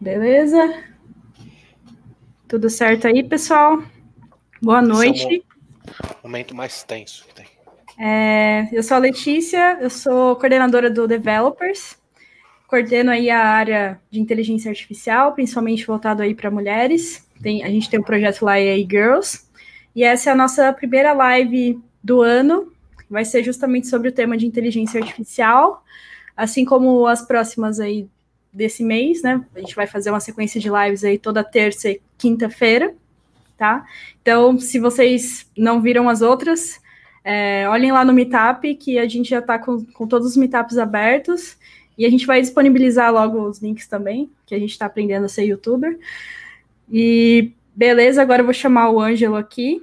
Beleza? Tudo certo aí, pessoal? Boa é noite. É um momento mais tenso que tem. É, eu sou a Letícia, eu sou coordenadora do Developers, coordeno aí a área de inteligência artificial, principalmente voltado aí para mulheres. Tem, a gente tem um projeto lá aí, Girls, e essa é a nossa primeira live do ano, vai ser justamente sobre o tema de inteligência artificial, assim como as próximas aí desse mês, né? A gente vai fazer uma sequência de lives aí toda terça e quinta-feira, tá? Então, se vocês não viram as outras, é, olhem lá no Meetup, que a gente já está com, com todos os Meetups abertos. E a gente vai disponibilizar logo os links também, que a gente está aprendendo a ser youtuber. E beleza, agora eu vou chamar o Ângelo aqui.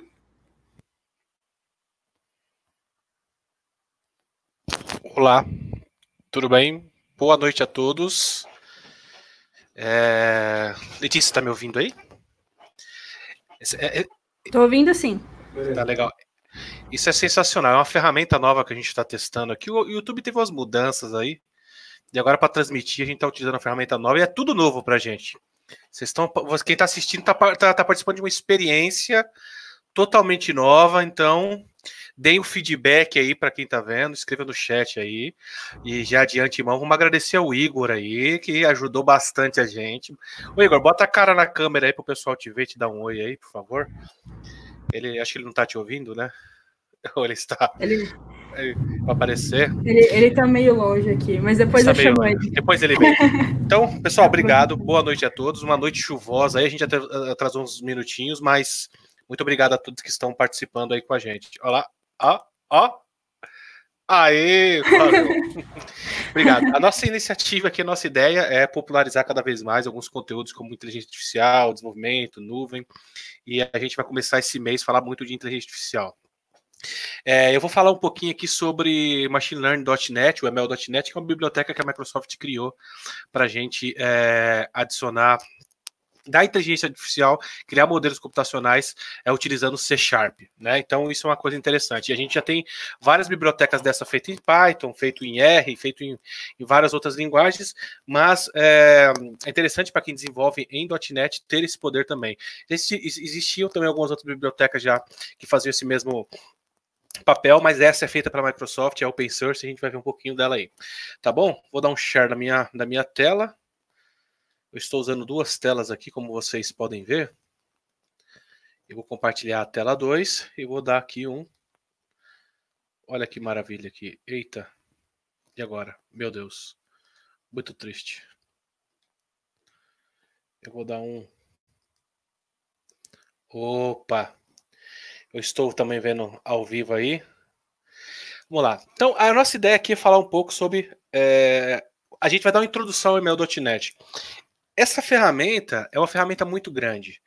Olá, tudo bem? Boa noite a todos. É... Letícia, está me ouvindo aí? Estou é, é... ouvindo sim. Tá legal. Isso é sensacional, é uma ferramenta nova que a gente está testando aqui. O YouTube teve umas mudanças aí. E agora, para transmitir, a gente está utilizando uma ferramenta nova e é tudo novo para a gente. Vocês estão, quem está assistindo está tá, tá participando de uma experiência totalmente nova, então Deem o feedback aí para quem está vendo, escreva no chat aí. E já de antemão, vamos agradecer ao Igor aí, que ajudou bastante a gente. Ô Igor, bota a cara na câmera aí pro pessoal te ver, te dar um oi aí, por favor. Ele, acho que ele não está te ouvindo, né? Ou ele está. Ele... Ele é, vai aparecer. Ele, ele tá meio longe aqui, mas depois eu tá chamo longe. ele. Depois ele vem. Então, pessoal, obrigado. Boa noite a todos. Uma noite chuvosa aí. A gente atrasou uns minutinhos, mas muito obrigado a todos que estão participando aí com a gente. Olá ó, ó. Aê, Obrigado. A nossa iniciativa aqui, a nossa ideia é popularizar cada vez mais alguns conteúdos como inteligência artificial, desenvolvimento, nuvem. E a gente vai começar esse mês a falar muito de inteligência artificial. É, eu vou falar um pouquinho aqui sobre Machine Learning.net, o ML.net, que é uma biblioteca que a Microsoft criou para a gente é, adicionar da inteligência artificial criar modelos computacionais é, utilizando C Sharp. Né? Então, isso é uma coisa interessante. E a gente já tem várias bibliotecas dessa feita em Python, feito em R, feito em, em várias outras linguagens, mas é, é interessante para quem desenvolve em .NET ter esse poder também. Esse, existiam também algumas outras bibliotecas já que faziam esse mesmo papel, mas essa é feita para Microsoft, é open source, a gente vai ver um pouquinho dela aí. Tá bom? Vou dar um share na minha, na minha tela. Eu estou usando duas telas aqui, como vocês podem ver. Eu vou compartilhar a tela 2 e vou dar aqui um. Olha que maravilha aqui. Eita. E agora? Meu Deus. Muito triste. Eu vou dar um. Opa. Eu estou também vendo ao vivo aí. Vamos lá. Então, a nossa ideia aqui é falar um pouco sobre. É... A gente vai dar uma introdução ao email.net essa ferramenta é uma ferramenta muito grande.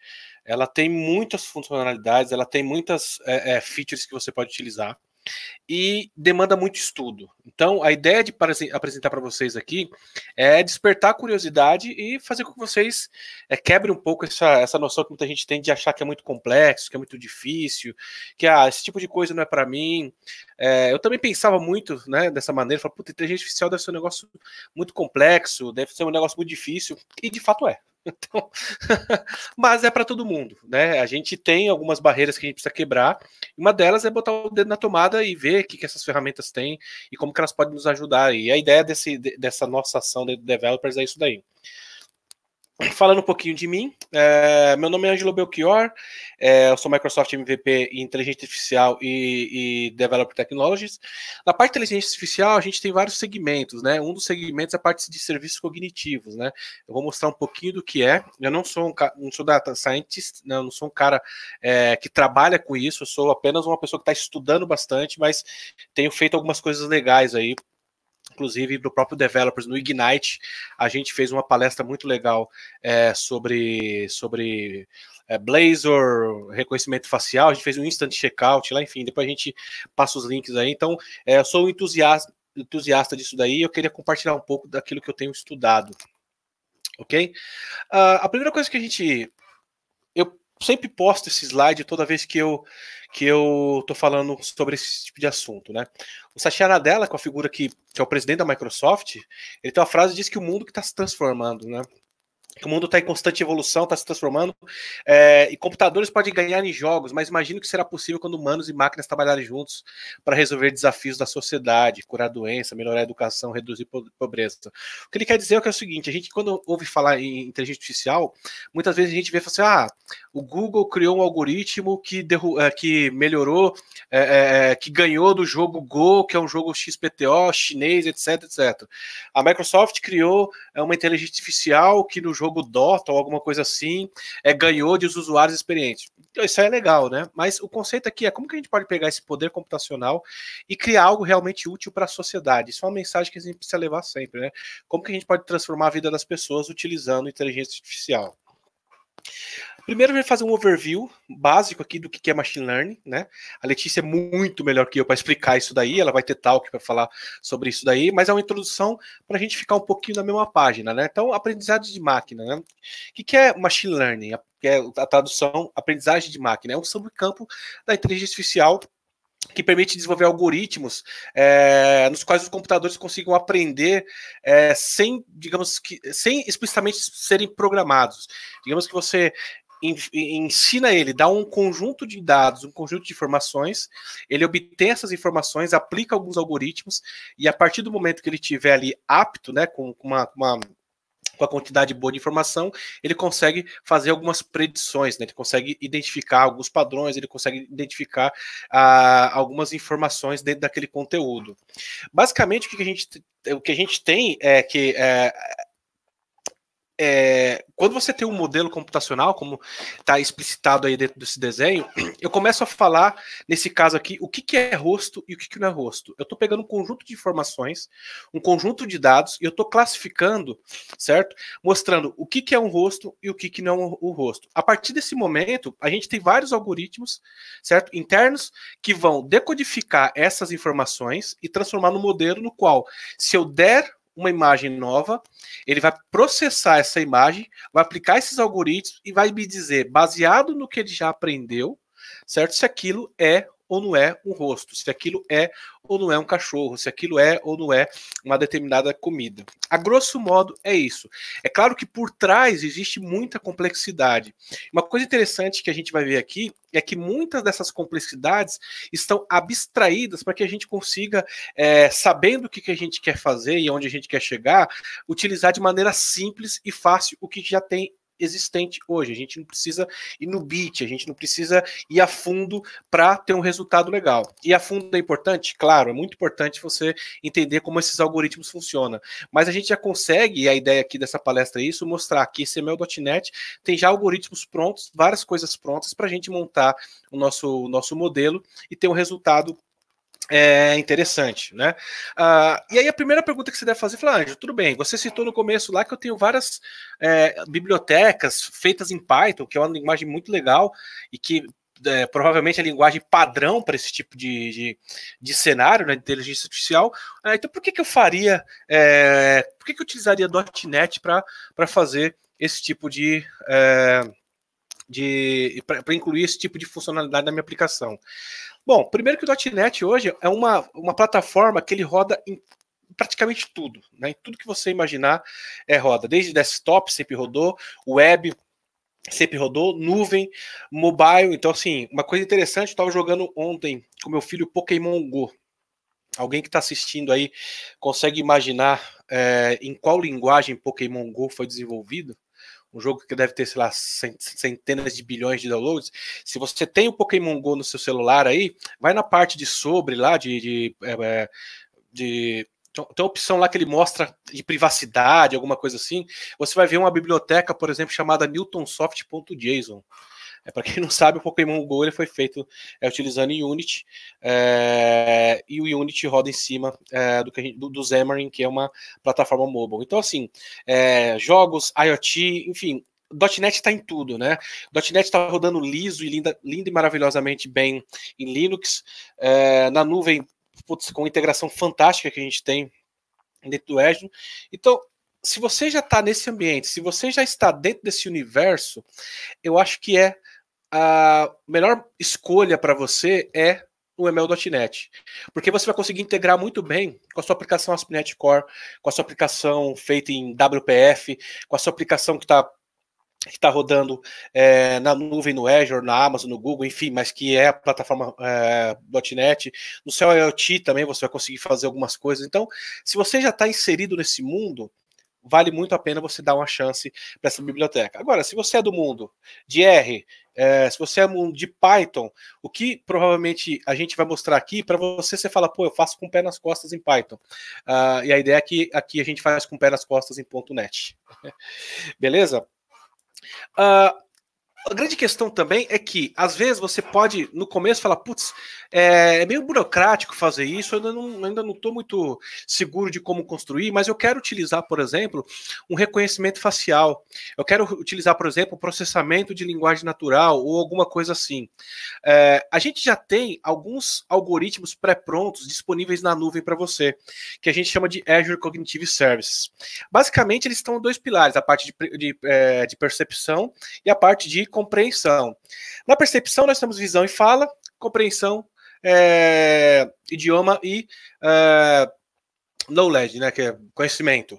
Ela tem muitas funcionalidades, ela tem muitas é, é, features que você pode utilizar e demanda muito estudo. Então, a ideia de apresentar para vocês aqui é despertar curiosidade e fazer com que vocês é, quebrem um pouco essa, essa noção que muita gente tem de achar que é muito complexo, que é muito difícil, que ah, esse tipo de coisa não é para mim. É, eu também pensava muito né, dessa maneira, falava, puta, inteligência artificial deve ser um negócio muito complexo, deve ser um negócio muito difícil, e de fato é. Então, mas é para todo mundo, né? A gente tem algumas barreiras que a gente precisa quebrar. Uma delas é botar o dedo na tomada e ver o que, que essas ferramentas têm e como que elas podem nos ajudar. E a ideia desse, dessa nossa ação de developers é isso daí falando um pouquinho de mim, é, meu nome é Angelo Belchior, é, eu sou Microsoft MVP em Inteligência Artificial e, e Developer Technologies. Na parte de Inteligência Artificial, a gente tem vários segmentos, né? Um dos segmentos é a parte de serviços cognitivos, né? Eu vou mostrar um pouquinho do que é. Eu não sou um não sou data scientist, não, né? não sou um cara é, que trabalha com isso, eu sou apenas uma pessoa que está estudando bastante, mas tenho feito algumas coisas legais aí inclusive do próprio Developers no Ignite, a gente fez uma palestra muito legal é, sobre sobre é, Blazor, reconhecimento facial, a gente fez um instant checkout lá, enfim, depois a gente passa os links aí. Então, é, eu sou um entusiasta, entusiasta disso daí e eu queria compartilhar um pouco daquilo que eu tenho estudado. Ok? Uh, a primeira coisa que a gente. Eu sempre posto esse slide toda vez que eu que eu tô falando sobre esse tipo de assunto, né? O Satya Nadella, com a figura que, que é o presidente da Microsoft, ele tem uma frase que diz que o mundo que está se transformando, né? O mundo está em constante evolução, está se transformando. É, e computadores podem ganhar em jogos, mas imagino que será possível quando humanos e máquinas trabalharem juntos para resolver desafios da sociedade, curar doença, melhorar a educação, reduzir pobreza. O que ele quer dizer é, que é o seguinte: a gente, quando ouve falar em inteligência artificial, muitas vezes a gente vê assim: ah, o Google criou um algoritmo que, eh, que melhorou, é, é, que ganhou do jogo Go, que é um jogo XPTO, chinês, etc, etc. A Microsoft criou uma inteligência artificial que no jogo jogo Dota ou alguma coisa assim, é, ganhou de usuários experientes. Então, isso aí é legal, né? Mas o conceito aqui é como que a gente pode pegar esse poder computacional e criar algo realmente útil para a sociedade. Isso é uma mensagem que a gente precisa levar sempre, né? Como que a gente pode transformar a vida das pessoas utilizando inteligência artificial? Primeiro, eu vou fazer um overview básico aqui do que é machine learning, né? A Letícia é muito melhor que eu para explicar isso daí, ela vai ter talk para falar sobre isso daí, mas é uma introdução para a gente ficar um pouquinho na mesma página, né? Então, aprendizado de máquina, né? O que é machine learning? Que é a tradução, aprendizagem de máquina, é um subcampo da inteligência artificial que permite desenvolver algoritmos é, nos quais os computadores consigam aprender é, sem, digamos que, sem explicitamente serem programados. Digamos que você ensina ele, dá um conjunto de dados, um conjunto de informações, ele obtém essas informações, aplica alguns algoritmos, e a partir do momento que ele tiver ali apto, né, com, uma, uma com a quantidade boa de informação, ele consegue fazer algumas predições, né? ele consegue identificar alguns padrões, ele consegue identificar ah, algumas informações dentro daquele conteúdo. Basicamente, o que a gente, o que a gente tem é que é, é, quando você tem um modelo computacional, como está explicitado aí dentro desse desenho, eu começo a falar, nesse caso aqui, o que, que é rosto e o que, que não é rosto. Eu estou pegando um conjunto de informações, um conjunto de dados, e eu estou classificando, certo? Mostrando o que, que é um rosto e o que, que não é o rosto. A partir desse momento, a gente tem vários algoritmos, certo? Internos, que vão decodificar essas informações e transformar no modelo no qual, se eu der uma imagem nova, ele vai processar essa imagem, vai aplicar esses algoritmos e vai me dizer, baseado no que ele já aprendeu, certo? Se aquilo é ou não é um rosto, se aquilo é ou não é um cachorro, se aquilo é ou não é uma determinada comida. A grosso modo é isso. É claro que por trás existe muita complexidade. Uma coisa interessante que a gente vai ver aqui é que muitas dessas complexidades estão abstraídas para que a gente consiga, é, sabendo o que, que a gente quer fazer e onde a gente quer chegar, utilizar de maneira simples e fácil o que já tem existente hoje. A gente não precisa ir no beat, a gente não precisa ir a fundo para ter um resultado legal. E a fundo é importante? Claro, é muito importante você entender como esses algoritmos funcionam. Mas a gente já consegue, e a ideia aqui dessa palestra é isso, mostrar que CML.net tem já algoritmos prontos, várias coisas prontas para a gente montar o nosso, o nosso modelo e ter um resultado é interessante, né? Ah, e aí a primeira pergunta que você deve fazer, Flávio, ah, Anjo, tudo bem, você citou no começo lá que eu tenho várias é, bibliotecas feitas em Python, que é uma linguagem muito legal e que é, provavelmente a é linguagem padrão para esse tipo de, de, de, cenário, né, de inteligência artificial. Ah, então por que, que eu faria, é, por que, que eu utilizaria .NET para fazer esse tipo de... É, de para incluir esse tipo de funcionalidade na minha aplicação? Bom, primeiro que o .NET hoje é uma, uma plataforma que ele roda em praticamente tudo, né? Em tudo que você imaginar é roda, desde desktop sempre rodou, web sempre rodou, nuvem, mobile. Então, assim, uma coisa interessante, eu estava jogando ontem com meu filho Pokémon Go. Alguém que está assistindo aí consegue imaginar é, em qual linguagem Pokémon Go foi desenvolvido? um jogo que deve ter, sei lá, centenas de bilhões de downloads. Se você tem o Pokémon Go no seu celular aí, vai na parte de sobre lá, de. de, é, é de tem uma opção lá que ele mostra de privacidade, alguma coisa assim. Você vai ver uma biblioteca, por exemplo, chamada newtonsoft.json. É, para quem não sabe, o Pokémon Go ele foi feito é, utilizando Unity, é, e o Unity roda em cima é, do, do, do Xamarin, que é uma plataforma mobile. Então, assim, é, jogos, IoT, enfim, .NET está em tudo, né? .NET está rodando liso e linda, lindo e maravilhosamente bem em Linux, é, na nuvem, putz, com integração fantástica que a gente tem dentro do Azure. Então, se você já está nesse ambiente, se você já está dentro desse universo, eu acho que é a melhor escolha para você é o ML.NET, porque você vai conseguir integrar muito bem com a sua aplicação ASP.NET Core, com a sua aplicação feita em WPF, com a sua aplicação que está que está rodando é, na nuvem, no Azure, na Amazon, no Google, enfim, mas que é a plataforma é, .NET. No seu IoT também você vai conseguir fazer algumas coisas. Então, se você já está inserido nesse mundo, vale muito a pena você dar uma chance para essa biblioteca. Agora, se você é do mundo de R, é, se você é um de Python, o que provavelmente a gente vai mostrar aqui, para você, você fala, pô, eu faço com o pé nas costas em Python. Uh, e a ideia é que aqui a gente faz com o pé nas costas em .NET. Beleza? Uh, a grande questão também é que, às vezes, você pode, no começo, falar, putz, eh, é meio burocrático fazer isso, eu ainda não, ainda não estou muito seguro de como construir, mas eu quero utilizar, por exemplo, um reconhecimento facial. Eu quero utilizar, por exemplo, processamento de linguagem natural ou alguma coisa assim. É, a gente já tem alguns algoritmos pré-prontos disponíveis na nuvem para você, que a gente chama de Azure Cognitive Services. Basicamente, eles estão dois pilares, a parte de, de, eh, de percepção e a parte de compreensão. Na percepção, nós temos visão e fala, compreensão, é, idioma e é, knowledge, né, que é conhecimento.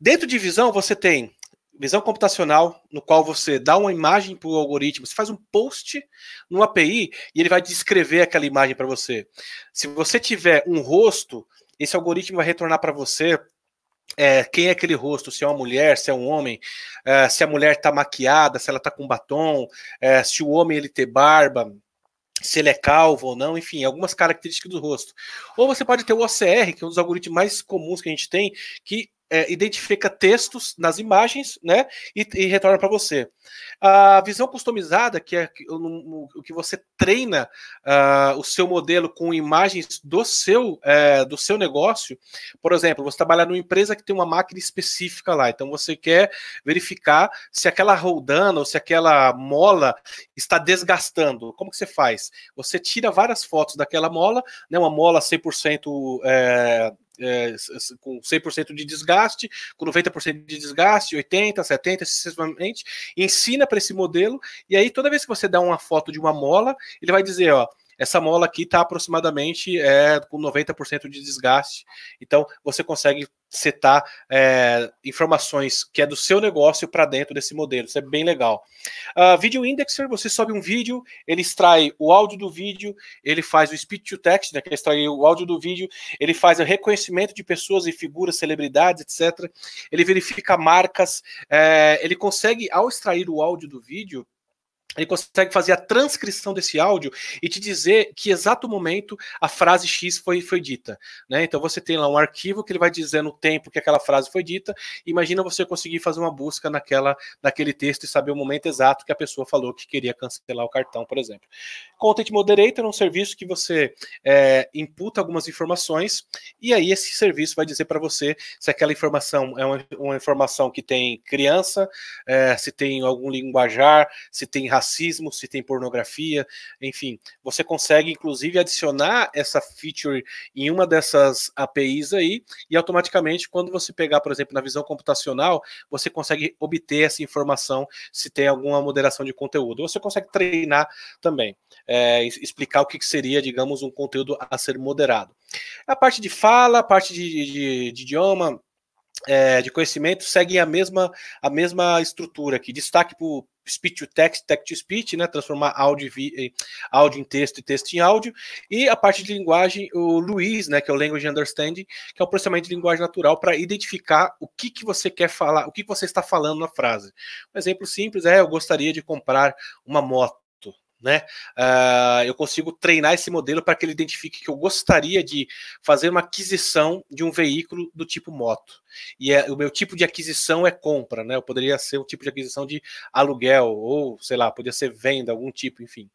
Dentro de visão, você tem visão computacional, no qual você dá uma imagem para o algoritmo, você faz um post no API e ele vai descrever aquela imagem para você. Se você tiver um rosto, esse algoritmo vai retornar para você é, quem é aquele rosto, se é uma mulher, se é um homem, é, se a mulher está maquiada, se ela está com batom, é, se o homem ele tem barba, se ele é calvo ou não, enfim, algumas características do rosto. Ou você pode ter o OCR, que é um dos algoritmos mais comuns que a gente tem, que é, identifica textos nas imagens, né, e, e retorna para você. A visão customizada, que é o, que você treina uh, o seu modelo com imagens do seu é, do seu negócio, por exemplo, você trabalha numa empresa que tem uma máquina específica lá, então você quer verificar se aquela roldana ou se aquela mola está desgastando. Como que você faz? Você tira várias fotos daquela mola, né, uma mola 100% é, é, com 100% de desgaste, com 90% de desgaste, 80%, 70%, sucessivamente, ensina para esse modelo, e aí toda vez que você dá uma foto de uma mola, ele vai dizer, ó, essa mola aqui está aproximadamente é, com 90% de desgaste. Então, você consegue setar é, eh, informações que é do seu negócio para dentro desse modelo. Isso é bem legal. Uh, Video Indexer, você sobe um vídeo, ele extrai o áudio do vídeo, ele faz o speech to text, né, que é extrair o áudio do vídeo, ele faz o reconhecimento de pessoas e figuras, celebridades, etc. Ele verifica marcas, é, ele consegue, ao extrair o áudio do vídeo, ele consegue fazer a transcrição desse áudio e te dizer que exato momento a frase X foi, foi dita. Né? Então você tem lá um arquivo que ele vai dizendo o tempo que aquela frase foi dita. Imagina você conseguir fazer uma busca naquela, naquele texto e saber o momento exato que a pessoa falou que queria cancelar o cartão, por exemplo. Content Moderator é um serviço que você é, imputa algumas informações e aí esse serviço vai dizer para você se aquela informação é uma, uma informação que tem criança, é, se tem algum linguajar, se tem racismo, racismo, se tem pornografia, enfim. Você consegue, inclusive, adicionar essa feature em uma dessas APIs aí, e automaticamente, quando você pegar, por exemplo, na visão computacional, você consegue obter essa informação se tem alguma moderação de conteúdo. Você consegue treinar também, é, explicar o que seria, digamos, um conteúdo a ser moderado. A parte de fala, a parte de, de, de idioma é, de conhecimento seguem a mesma, a mesma estrutura aqui. Destaque para o speech to text, text to speech, né? Transformar áudio, vi, áudio em texto e texto em áudio. E a parte de linguagem, o Luiz, né? Que é o Language Understanding, que é o processamento de linguagem natural para identificar o que, que você quer falar, o que, que você está falando na frase. Um exemplo simples é: eu gostaria de comprar uma moto né? Uh, eu consigo treinar esse modelo para que ele identifique que eu gostaria de fazer uma aquisição de um veículo do tipo moto. E é, o meu tipo de aquisição é compra, né? Eu poderia ser um tipo de aquisição de aluguel, ou sei lá, poderia ser venda, algum tipo, enfim.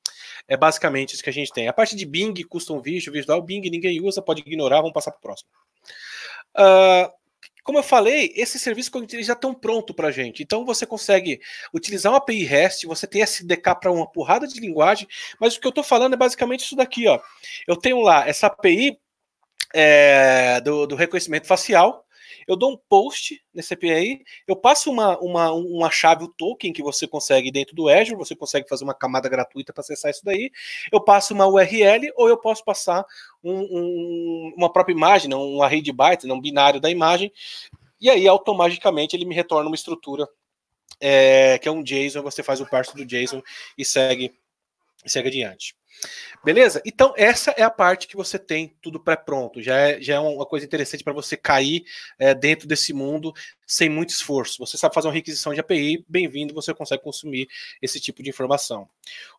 É basicamente isso que a gente tem. A parte de Bing, Custom Visual, Visual Bing, ninguém usa, pode ignorar, vamos passar para o próximo. Uh, como eu falei, esses serviços cognitivos já estão prontos para a gente. Então você consegue utilizar uma API REST, você tem SDK para uma porrada de linguagem, mas o que eu estou falando é basicamente isso daqui. Ó. Eu tenho lá essa API é, eh, do, do reconhecimento facial, eu dou um post nesse API, eu passo uma, uma, uma chave, o token que você consegue dentro do Azure, você consegue fazer uma camada gratuita para acessar isso daí, eu passo uma URL ou eu posso passar um, um, uma própria imagem, né, um array de bytes, né, um binário da imagem, e aí automaticamente ele me retorna uma estrutura é, que é um JSON, você faz o parse do JSON e segue, e segue adiante. Beleza? Então, essa é a parte que você tem tudo pré-pronto. Já é, já é uma coisa interessante para você cair é, dentro desse mundo sem muito esforço. Você sabe fazer uma requisição de API, bem-vindo, você consegue consumir esse tipo de informação.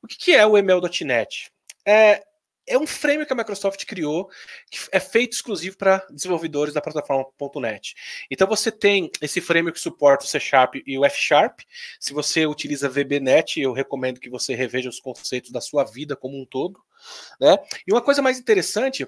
O que, que é o ML.NET? É, é um frame que a Microsoft criou, que é feito exclusivo para desenvolvedores da plataforma.net. Então você tem esse frame que suporta o C Sharp e o F Sharp. Se você utiliza VBNet, eu recomendo que você reveja os conceitos da sua vida como um todo. Né? E uma coisa mais interessante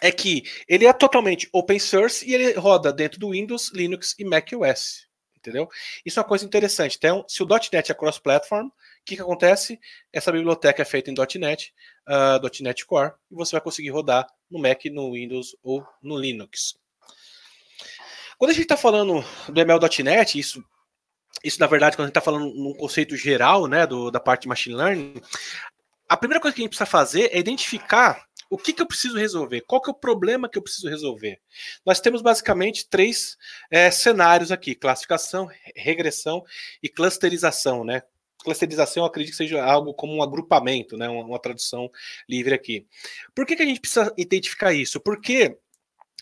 é que ele é totalmente open source e ele roda dentro do Windows, Linux e macOS entendeu? Isso é uma coisa interessante. Então, se o .NET é cross-platform, o que, que acontece? Essa biblioteca é feita em .NET, uh, .NET Core, e você vai conseguir rodar no Mac, no Windows ou no Linux. Quando a gente está falando do ML.NET, isso, isso na verdade, quando a gente está falando num conceito geral né, do, da parte de Machine Learning, a primeira coisa que a gente precisa fazer é identificar o que, que eu preciso resolver, qual que é o problema que eu preciso resolver. Nós temos basicamente três é, cenários aqui: classificação, regressão e clusterização, né? Clusterização, acredito que seja algo como um agrupamento, né? uma, uma tradução livre aqui. Por que, que a gente precisa identificar isso? Porque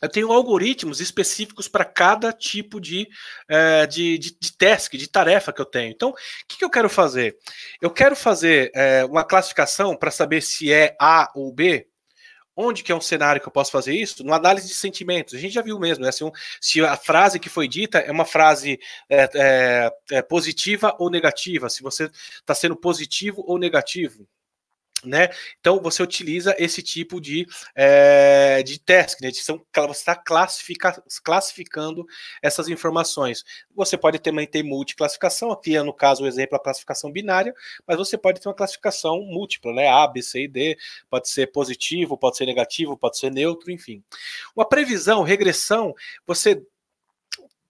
eu tenho algoritmos específicos para cada tipo de, é, de, de, de, task, de tarefa que eu tenho. Então, o que, que eu quero fazer? Eu quero fazer é, uma classificação para saber se é A ou B, Onde que é um cenário que eu posso fazer isso? No análise de sentimentos. A gente já viu mesmo, né? Se, um, se a frase que foi dita é uma frase é, é, é positiva ou negativa, se você está sendo positivo ou negativo. Né? Então você utiliza esse tipo de, é, de task, né? São, você está classificando essas informações. Você pode também ter multiclassificação, aqui é no caso o exemplo a classificação binária, mas você pode ter uma classificação múltipla, né? A, B, C e D, pode ser positivo, pode ser negativo, pode ser neutro, enfim. Uma previsão, regressão, você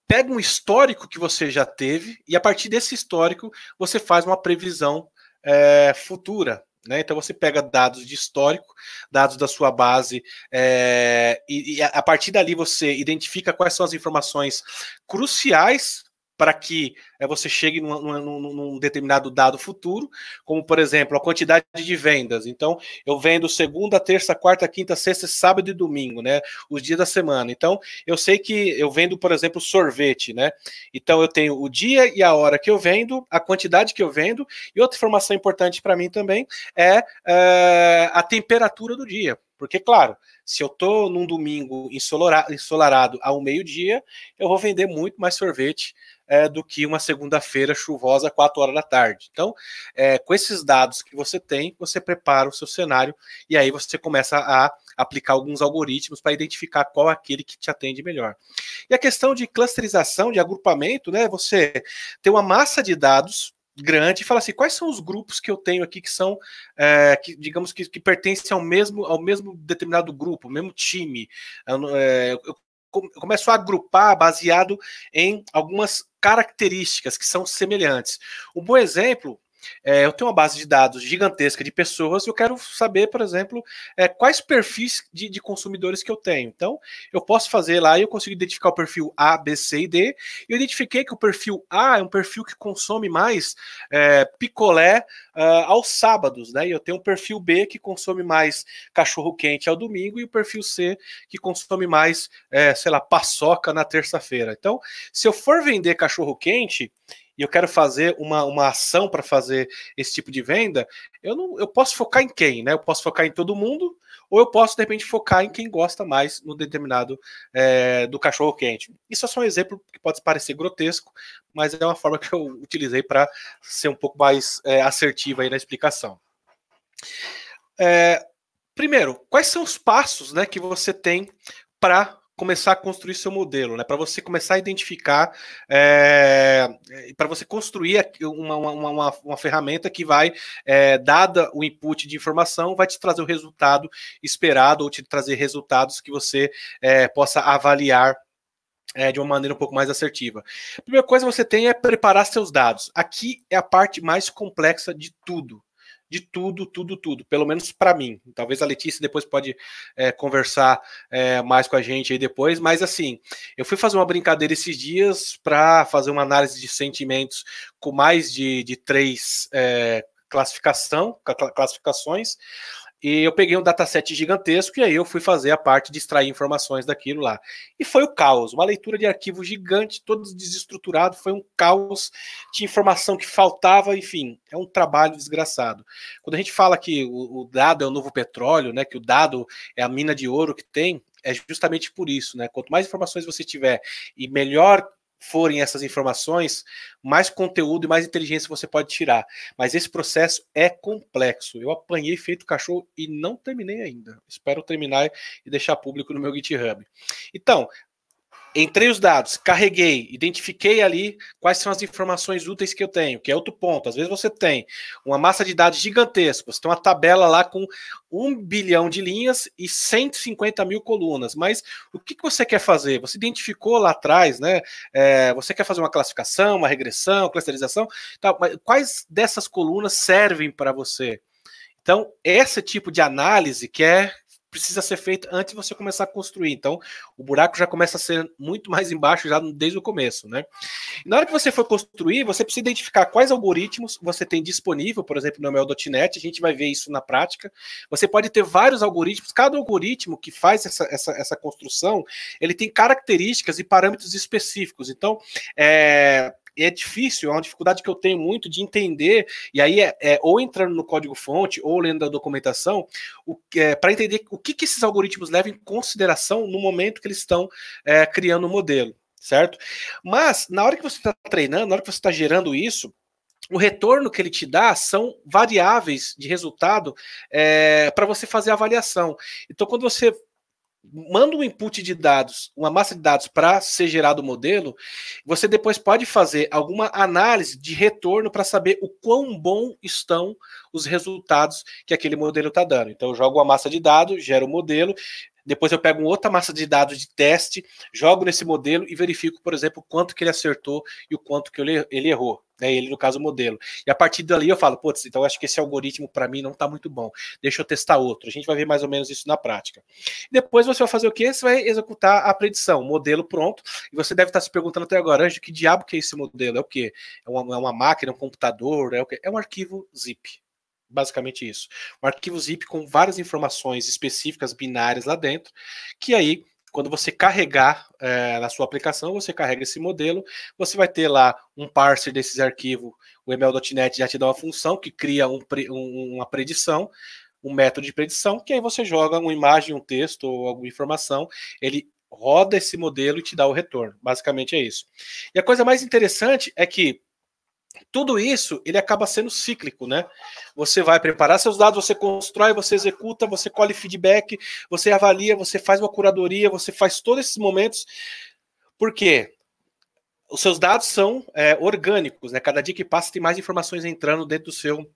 pega um histórico que você já teve e a partir desse histórico você faz uma previsão é, futura, né? Então você pega dados de histórico, dados da sua base, é, e, e, a partir dali você identifica quais são as informações cruciais para que é, você chegue num, num, num, determinado dado futuro, como por exemplo a quantidade de vendas. Então, eu vendo segunda, terça, quarta, quinta, sexta, sábado e domingo, né? Os dias da semana. Então, eu sei que eu vendo, por exemplo, sorvete, né? Então, eu tenho o dia e a hora que eu vendo, a quantidade que eu vendo, e outra informação importante para mim também é, é a temperatura do dia. Porque, claro, se eu estou num domingo ensolarado, ensolarado ao meio-dia, eu vou vender muito mais sorvete é, do que uma segunda-feira chuvosa, 4 horas da tarde. Então, é, com esses dados que você tem, você prepara o seu cenário e aí você começa a aplicar alguns algoritmos para identificar qual é aquele que te atende melhor. E a questão de clusterização, de agrupamento, né? Você tem uma massa de dados grande e fala assim, quais são os grupos que eu tenho aqui que são, é, que, digamos que, que pertencem ao mesmo, ao mesmo determinado grupo, mesmo time. é, eu começo a agrupar baseado em algumas características que são semelhantes. Um bom exemplo é, eu tenho uma base de dados gigantesca de pessoas, eu quero saber, por exemplo, é, quais perfis de, de, consumidores que eu tenho. Então, eu posso fazer lá e eu consigo identificar o perfil A, B, C e D. Eu identifiquei que o perfil A é um perfil que consome mais é, picolé uh, aos sábados, né? E eu tenho um perfil B que consome mais cachorro quente ao domingo e o perfil C que consome mais, é, sei lá, paçoca na terça-feira. Então, se eu for vender cachorro quente, e eu quero fazer uma, uma ação para fazer esse tipo de venda, eu não eu posso focar em quem, né? Eu posso focar em todo mundo, ou eu posso, de repente, focar em quem gosta mais no determinado é, do cachorro quente. Isso é só um exemplo que pode parecer grotesco, mas é uma forma que eu utilizei para ser um pouco mais é, assertiva aí na explicação. É, primeiro, quais são os passos né, que você tem para começar a construir seu modelo, né? Para você começar a identificar, é, eh, para você construir uma, uma, uma, uma, ferramenta que vai, é, dada o input de informação, vai te trazer o resultado esperado ou te trazer resultados que você é, possa avaliar é, de uma maneira um pouco mais assertiva. A primeira coisa que você tem é preparar seus dados. Aqui é a parte mais complexa de tudo de tudo, tudo, tudo, pelo menos para mim. Talvez a Letícia depois pode é, conversar é, mais com a gente aí depois, mas assim, eu fui fazer uma brincadeira esses dias para fazer uma análise de sentimentos com mais de, de três é, classificação, classificações, e eu peguei um dataset gigantesco e aí eu fui fazer a parte de extrair informações daquilo lá. E foi o caos, uma leitura de arquivo gigante, todo desestruturado, foi um caos de informação que faltava, enfim, é um trabalho desgraçado. Quando a gente fala que o, o dado é o novo petróleo, né, que o dado é a mina de ouro que tem, é justamente por isso, né? Quanto mais informações você tiver e melhor forem essas informações, mais conteúdo e mais inteligência você pode tirar. Mas esse processo é complexo. Eu apanhei feito cachorro e não terminei ainda. Espero terminar e deixar público no meu GitHub. Então, entrei os dados, carreguei, identifiquei ali quais são as informações úteis que eu tenho, que é outro ponto. Às vezes você tem uma massa de dados gigantesca, você tem uma tabela lá com um bilhão de linhas e 150 mil colunas, mas o que, que você quer fazer? Você identificou lá atrás, né? É, você quer fazer uma classificação, uma regressão, clusterização, tal, mas quais dessas colunas servem para você? Então, esse tipo de análise que é precisa ser feito antes de você começar a construir. Então, o buraco já começa a ser muito mais embaixo já desde o começo, né? na hora que você for construir, você precisa identificar quais algoritmos você tem disponível, por exemplo, no ML.NET, a gente vai ver isso na prática. Você pode ter vários algoritmos, cada algoritmo que faz essa, essa, essa construção, ele tem características e parâmetros específicos. Então, é, e é difícil, é uma dificuldade que eu tenho muito de entender, e aí é, é ou entrando no código-fonte ou lendo a documentação, é, para entender o que, que esses algoritmos levam em consideração no momento que eles estão é, criando o modelo, certo? Mas, na hora que você está treinando, na hora que você está gerando isso, o retorno que ele te dá são variáveis de resultado é, para você fazer a avaliação. Então, quando você manda um input de dados, uma massa de dados para ser gerado o modelo, você depois pode fazer alguma análise de retorno para saber o quão bom estão os resultados que aquele modelo está dando. Então, eu jogo uma massa de dados, gero o um modelo, depois eu pego outra massa de dados de teste, jogo nesse modelo e verifico, por exemplo, quanto que ele acertou e o quanto que ele errou. Né, ele, no caso, o modelo. E a partir dali eu falo, putz, então acho que esse algoritmo para mim não está muito bom. Deixa eu testar outro. A gente vai ver mais ou menos isso na prática. Depois você vai fazer o quê? Você vai executar a predição, modelo pronto. E você deve estar se perguntando até agora, Anjo, que diabo que é esse modelo? É o quê? É uma, é uma máquina, um computador? É, o quê? é um arquivo zip basicamente isso. Um arquivo zip com várias informações específicas binárias lá dentro, que aí, quando você carregar é, na sua aplicação, você carrega esse modelo, você vai ter lá um parser desses arquivos, o ML.NET já te dá uma função que cria um, um, uma predição, um método de predição, que aí você joga uma imagem, um texto ou alguma informação, ele roda esse modelo e te dá o retorno. Basicamente é isso. E a coisa mais interessante é que tudo isso ele acaba sendo cíclico, né? Você vai preparar seus dados, você constrói, você executa, você colhe feedback, você avalia, você faz uma curadoria, você faz todos esses momentos. Por quê? Os seus dados são é, orgânicos, né? Cada dia que passa tem mais informações entrando dentro do seu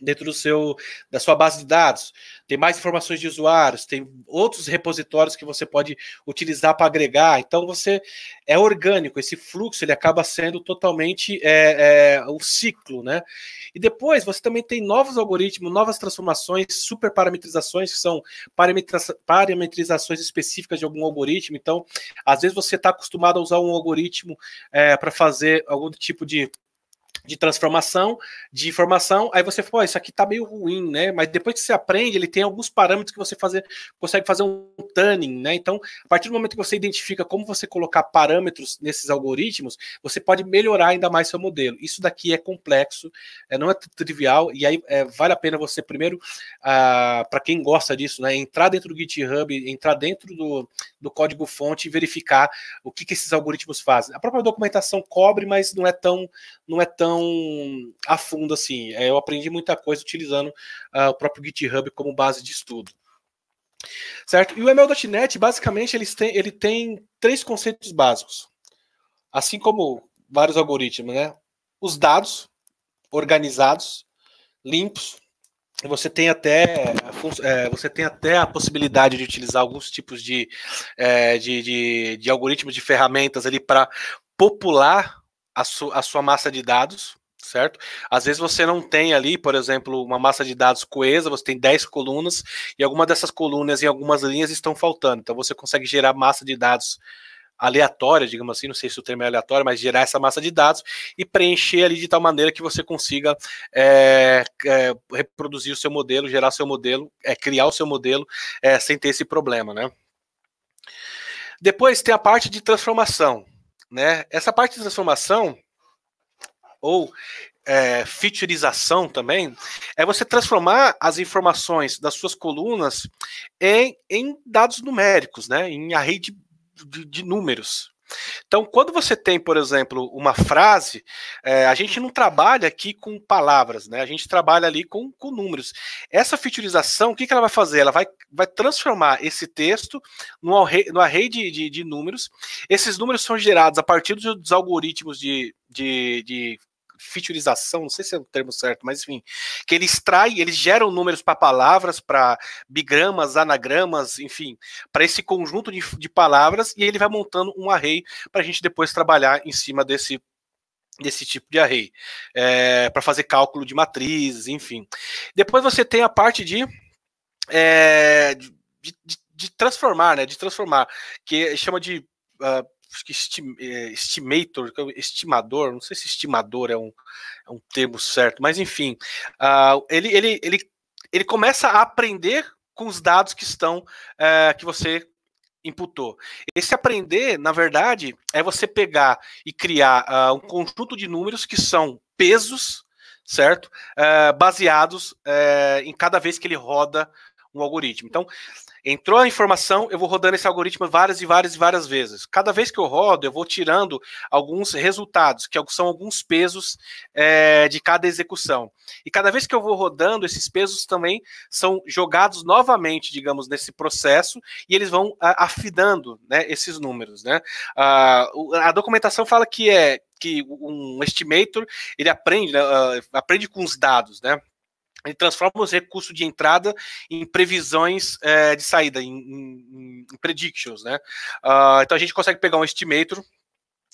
dentro do seu da sua base de dados, tem mais informações de usuários, tem outros repositórios que você pode utilizar para agregar. Então você é orgânico, esse fluxo ele acaba sendo totalmente é, é, um ciclo, né? E depois você também tem novos algoritmos, novas transformações, super parametrizações que são parametrizações específicas de algum algoritmo. Então às vezes você está acostumado a usar um algoritmo é, para fazer algum tipo de de transformação, de informação, aí você fala, isso aqui tá meio ruim, né? Mas depois que você aprende, ele tem alguns parâmetros que você fazer, consegue fazer um tuning, né? Então, a partir do momento que você identifica como você colocar parâmetros nesses algoritmos, você pode melhorar ainda mais seu modelo. Isso daqui é complexo, é, não é trivial, e aí é, vale a pena você primeiro, ah, para quem gosta disso, né? Entrar dentro do GitHub, entrar dentro do, do código fonte e verificar o que, que esses algoritmos fazem. A própria documentação cobre, mas não é tão, não é tão tão a fundo assim. É, eu aprendi muita coisa utilizando uh, o próprio GitHub como base de estudo. Certo? E o ML.NET, basicamente, ele tem ele tem três conceitos básicos. Assim como vários algoritmos, né? Os dados organizados, limpos, você tem até é, você tem até a possibilidade de utilizar alguns tipos de, é, de, de, de algoritmos de ferramentas ali para popular a, su, a sua massa de dados, certo? Às vezes você não tem ali, por exemplo, uma massa de dados coesa, você tem 10 colunas e alguma dessas colunas e algumas linhas estão faltando. Então você consegue gerar massa de dados aleatória, digamos assim, não sei se o termo é aleatório, mas gerar essa massa de dados e preencher ali de tal maneira que você consiga é, é, reproduzir o seu modelo, gerar seu modelo, é, criar o seu modelo sem ter esse problema, né? Depois tem a parte de transformação. Né? Essa parte de transformação, ou é, também, é você transformar as informações das suas colunas em, em dados numéricos, né? em array de, de, de números. Então, quando você tem, por exemplo, uma frase, é, a gente não trabalha aqui com palavras, né? A gente trabalha ali com, com números. Essa futurização, o que, que ela vai fazer? Ela vai, vai transformar esse texto no array, no array de, de, de números. Esses números são gerados a partir dos, dos algoritmos de, de, de featurização, não sei se é o termo certo, mas enfim, que ele extrai, eles geram números para palavras, para bigramas, anagramas, enfim, para esse conjunto de, de palavras, e ele vai montando um array para a gente depois trabalhar em cima desse desse tipo de array, é, eh, para fazer cálculo de matrizes, enfim. Depois você tem a parte de, é, de, de, de transformar, né, de transformar, que chama de uh, eh, estim, é, estimator, estimador, não sei se estimador é um, é um termo certo, mas enfim, uh, ele, ele, ele, ele começa a aprender com os dados que estão uh, que você imputou. Esse aprender, na verdade, é você pegar e criar uh, um conjunto de números que são pesos, certo? Eh, baseados em cada vez que ele roda um algoritmo. Então, Entrou a informação, eu vou rodando esse algoritmo várias e várias e várias vezes. Cada vez que eu rodo, eu vou tirando alguns resultados, que são alguns pesos é, de cada execução. E cada vez que eu vou rodando, esses pesos também são jogados novamente, digamos, nesse processo, e eles vão a, ah, afidando né, esses números. Né? A, ah, a documentação fala que é que um estimator ele aprende, né, ah, aprende com os dados, né? ele transforma os recursos de entrada em previsões é, de saída, em, em, em predictions, né? Uh, então a gente consegue pegar um estimator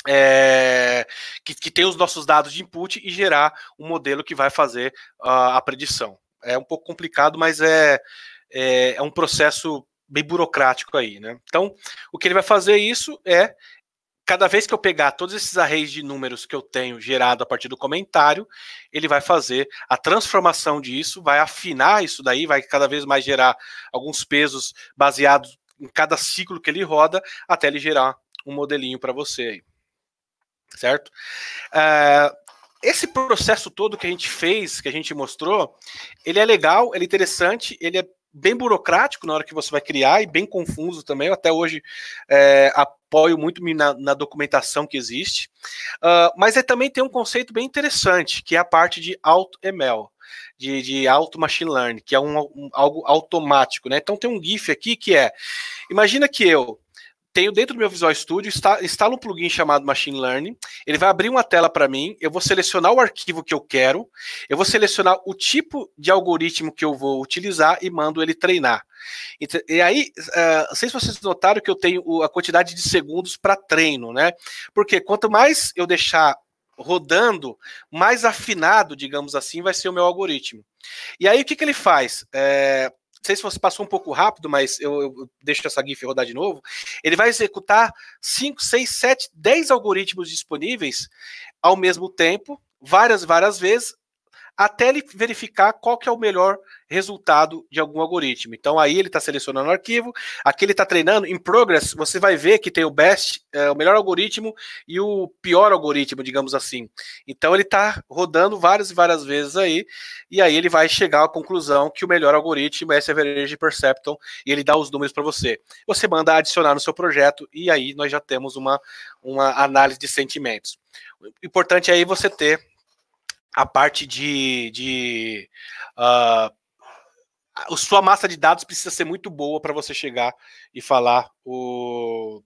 é, que, que, tem os nossos dados de input e gerar um modelo que vai fazer uh, a predição. É um pouco complicado, mas é, é, é um processo bem burocrático aí, né? Então, o que ele vai fazer isso é cada vez que eu pegar todos esses arrays de números que eu tenho gerado a partir do comentário, ele vai fazer a transformação disso, vai afinar isso daí, vai cada vez mais gerar alguns pesos baseados em cada ciclo que ele roda, até ele gerar um modelinho para você aí. Certo? Eh, esse processo todo que a gente fez, que a gente mostrou, ele é legal, ele é interessante, ele é bem burocrático na hora que você vai criar e bem confuso também. Eu até hoje é, apoio muito na, na, documentação que existe. Uh, mas é, também tem um conceito bem interessante, que é a parte de AutoML, de, de Auto Machine Learning, que é um, um, algo automático. Né? Então tem um GIF aqui que é, imagina que eu tenho dentro do meu Visual Studio, instalo um plugin chamado Machine Learning, ele vai abrir uma tela para mim, eu vou selecionar o arquivo que eu quero, eu vou selecionar o tipo de algoritmo que eu vou utilizar e mando ele treinar. E aí, é, não sei se vocês notaram que eu tenho a quantidade de segundos para treino, né? Porque quanto mais eu deixar rodando, mais afinado, digamos assim, vai ser o meu algoritmo. E aí, o que, que ele faz? É, sei se você passou um pouco rápido, mas eu, eu deixo essa GIF rodar de novo. Ele vai executar 5, 6, 7, 10 algoritmos disponíveis ao mesmo tempo, várias, várias vezes, até ele verificar qual que é o melhor resultado de algum algoritmo. Então aí ele está selecionando o arquivo, aqui ele está treinando. Em progress, você vai ver que tem o best, é, o melhor algoritmo e o pior algoritmo, digamos assim. Então ele está rodando várias e várias vezes aí, e aí ele vai chegar à conclusão que o melhor algoritmo é esse Average Perceptron, e ele dá os números para você. Você manda adicionar no seu projeto, e aí nós já temos uma, uma análise de sentimentos. O importante é aí você ter a parte de. de uh, a sua massa de dados precisa ser muito boa para você chegar e falar o.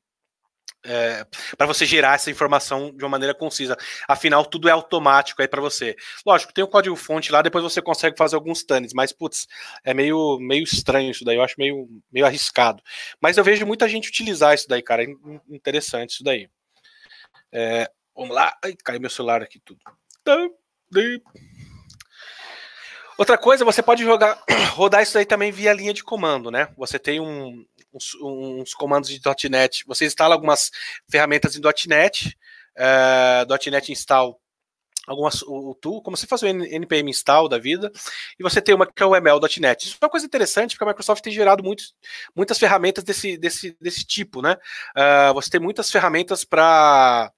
É, para você gerar essa informação de uma maneira concisa. Afinal, tudo é automático aí para você. Lógico, tem o um código-fonte lá, depois você consegue fazer alguns tanes, mas putz, é meio, meio estranho isso daí, eu acho meio, meio arriscado. Mas eu vejo muita gente utilizar isso daí, cara, é interessante isso daí. É, vamos lá, Ai, caiu meu celular aqui tudo. Então, Outra coisa, você pode jogar, rodar isso aí também via linha de comando, né? Você tem um, uns, uns, comandos de .NET, você instala algumas ferramentas em .NET, uh, .NET install algumas o, tool, como se fosse o npm install da vida, e você tem uma que é o ml.net. Isso é uma coisa interessante, porque a Microsoft tem gerado muitos, muitas ferramentas desse, desse, desse tipo, né? Uh, você tem muitas ferramentas para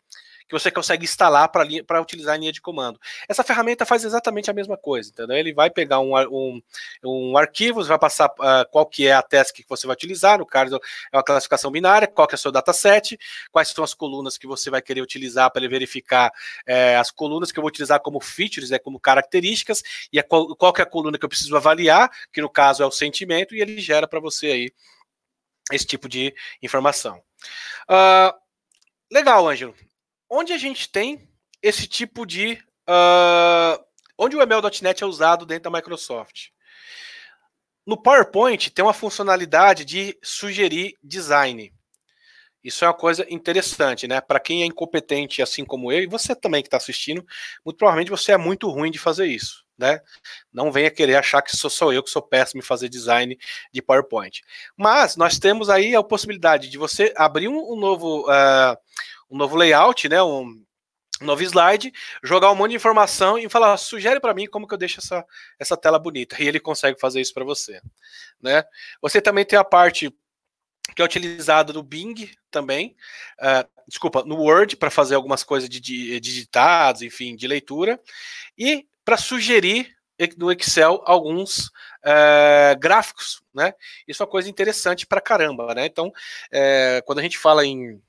que você consegue instalar para utilizar a linha de comando. Essa ferramenta faz exatamente a mesma coisa, entendeu? Ele vai pegar um, um, um arquivo, vai passar uh, qual que é a task que você vai utilizar, no caso é uma classificação binária, qual que é o seu dataset, quais são as colunas que você vai querer utilizar para ele verificar é, as colunas que eu vou utilizar como features, né, como características, e qual, qual que é a coluna que eu preciso avaliar, que no caso é o sentimento, e ele gera para você aí esse tipo de informação. Uh, legal, Ângelo onde a gente tem esse tipo de. Uh, onde o ML.NET é usado dentro da Microsoft? No PowerPoint tem uma funcionalidade de sugerir design. Isso é uma coisa interessante, né? Para quem é incompetente, assim como eu, e você também que está assistindo, muito provavelmente você é muito ruim de fazer isso, né? Não venha querer achar que sou só eu que sou péssimo em fazer design de PowerPoint. Mas nós temos aí a possibilidade de você abrir um, um novo, uh, um novo layout, né? Um, um novo slide, jogar um monte de informação e falar, sugere para mim como que eu deixo essa, essa tela bonita. E ele consegue fazer isso para você, né? Você também tem a parte que é utilizada no Bing também, uh, desculpa, no Word para fazer algumas coisas de, de, digitados, enfim, de leitura, e para sugerir no Excel alguns uh, gráficos, né? Isso é uma coisa interessante para caramba, né? Então, uh, quando a gente fala em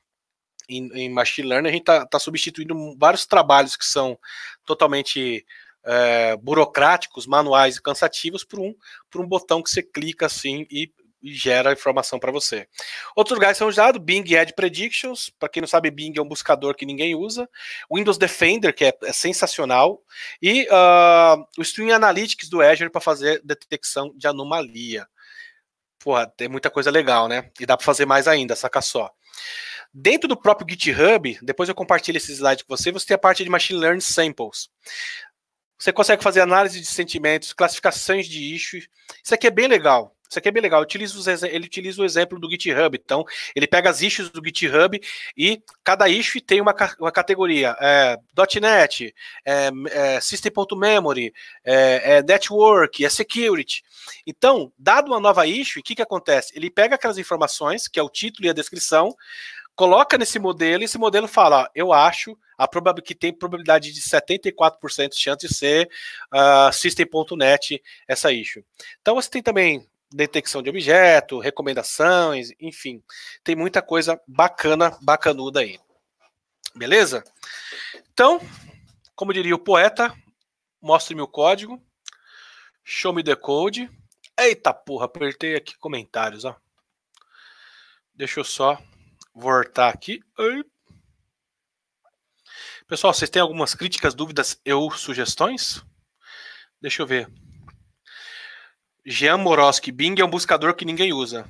em, em machine learning, a gente está tá substituindo vários trabalhos que são totalmente é, burocráticos, manuais e cansativos por um, por um botão que você clica assim e, e gera informação para você. Outros lugares são usados, Bing Ad Predictions, para quem não sabe, Bing é um buscador que ninguém usa, Windows Defender, que é, é sensacional, e uh, o Stream Analytics do Azure para fazer detecção de anomalia. Porra, tem muita coisa legal, né? E dá para fazer mais ainda, saca só. Dentro do próprio GitHub, depois eu compartilho esse slide com você, você tem a parte de Machine Learning Samples. Você consegue fazer análise de sentimentos, classificações de issues. Isso aqui é bem legal. Isso aqui é bem legal. ele utiliza o exemplo do GitHub. Então, ele pega as issues do GitHub e cada issue tem uma, uma categoria: é, .NET, é, é, System.memory, é, é, Network, é Security. Então, dado uma nova issue, o que, que acontece? Ele pega aquelas informações, que é o título e a descrição, coloca nesse modelo e esse modelo fala, ó, eu acho a probab que tem probabilidade de 74% de chance de ser uh, ah, system.net essa issue. Então você tem também detecção de objeto, recomendações, enfim, tem muita coisa bacana, bacanuda aí. Beleza? Então, como diria o poeta, mostre-me o código, show me the code. Eita porra, apertei aqui comentários, ó. Deixa eu só voltar aqui. Pessoal, vocês têm algumas críticas, dúvidas ou sugestões? Deixa eu ver. Jean Moroski, Bing é um buscador que ninguém usa.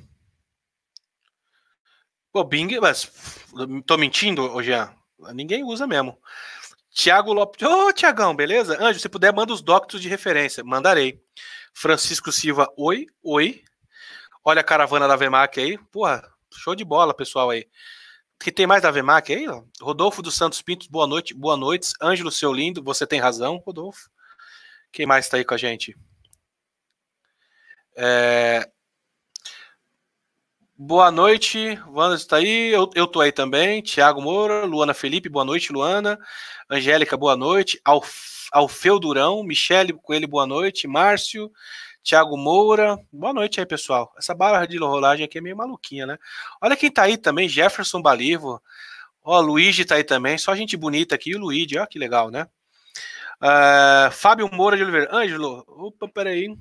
O Bing, mas tô mentindo, Jean? Ninguém usa mesmo. Tiago Lopes. Ô, oh, Tiagão, beleza? Anjo, se puder, manda os doctos de referência. Mandarei. Francisco Silva, oi, oi. Olha a caravana da VMAC aí. Porra, Show de bola, pessoal aí. Que tem mais da VMAC aí? Ó. Rodolfo dos Santos Pintos, boa noite, boa noites. Ângelo, seu lindo, você tem razão, Rodolfo. Quem mais está aí com a gente? É... Boa noite, Wanda está aí, eu, eu tô aí também. Tiago Moura, Luana Felipe, boa noite, Luana. Angélica, boa noite. Alf, Alfeu Durão, Michele Coelho, boa noite. Márcio, Tiago Moura. Boa noite aí, pessoal. Essa barra de rolagem aqui é meio maluquinha, né? Olha quem tá aí também, Jefferson Balivo. Ó, Luigi tá aí também, só gente bonita aqui. o Luigi, ó, que legal, né? Uh, Fábio Moura de Oliveira. Ângelo, opa, peraí.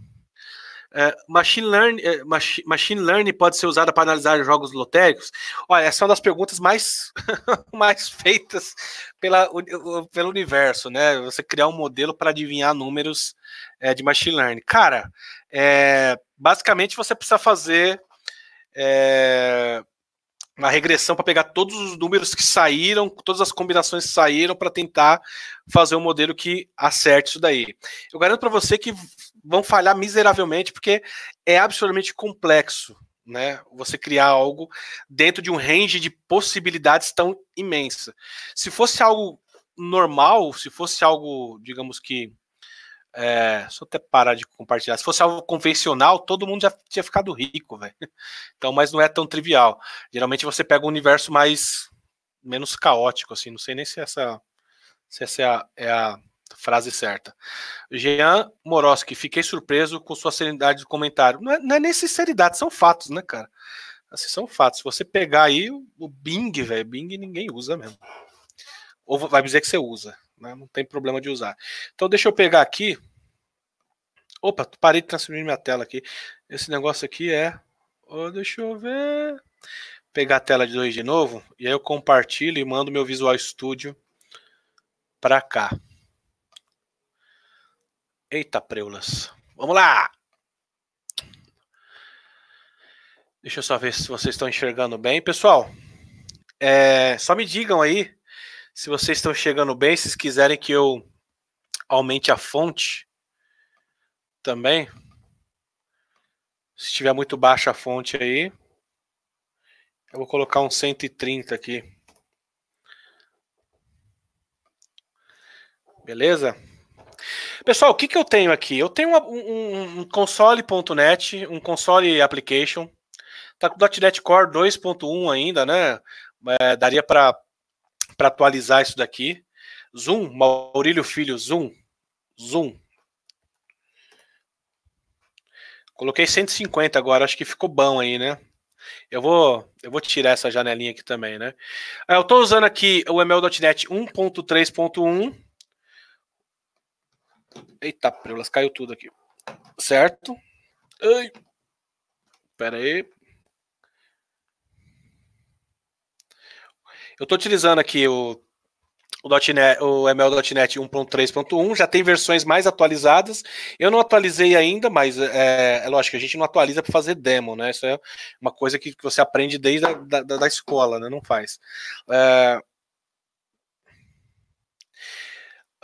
É, machine, learning, é, machine, learning pode ser usada para analisar jogos lotéricos? Olha, essa é uma das perguntas mais, mais feitas pela, pelo universo, né? Você criar um modelo para adivinhar números é, de machine learning. Cara, é, basicamente você precisa fazer uma regressão para pegar todos os números que saíram, todas as combinações que saíram, para tentar fazer um modelo que acerte isso daí. Eu garanto para você que vão falhar miseravelmente, porque é absolutamente complexo né? Você criar algo dentro de um range de possibilidades tão imensa. Se fosse algo normal, se fosse algo, digamos que. É, só até parar de compartilhar. Se fosse algo convencional, todo mundo já tinha ficado rico, velho. Então, mas não é tão trivial. Geralmente você pega um universo mais menos caótico, assim. Não sei nem se essa, se essa é a, é a Frase certa. Jean Moroski, fiquei surpreso com sua seriedade de comentário. Não é, não é nem sinceridade, são fatos, né, cara? Assim, são fatos. Se você pegar aí o Bing, velho, Bing ninguém usa mesmo. Ou vai dizer que você usa, né? Não tem problema de usar. Então deixa eu pegar aqui. Opa, parei de transferir minha tela aqui. Esse negócio aqui é. Oh, deixa eu ver. Pegar a tela de dois de novo. E aí eu compartilho e mando meu Visual Studio para cá. Eita, preulas. Vamos lá! Deixa eu só ver se vocês estão enxergando bem. Pessoal, é, só me digam aí se vocês estão chegando bem, se quiserem que eu aumente a fonte também. Se tiver muito baixa a fonte aí, eu vou colocar um 130 aqui. Beleza? Pessoal, o que, que eu tenho aqui? Eu tenho uma, um, um console.net, um console application. Tá com .NET Core 2.1 ainda, né? É, daria para atualizar isso daqui. Zoom, Maurílio Filho, Zoom. Zoom. Coloquei 150 agora, acho que ficou bom aí, né? Eu vou, eu vou tirar essa janelinha aqui também, né? É, eu estou usando aqui o ML.NET 1.3.1 Eita, prelas, caiu tudo aqui. Certo? Ai. Pera aí. Eu estou utilizando aqui o, o, .NET, o ML.NET 1.3.1, já tem versões mais atualizadas. Eu não atualizei ainda, mas é, é lógico, a gente não atualiza para fazer demo, né? Isso é uma coisa que, que você aprende desde a da, da escola, né? Não faz. É,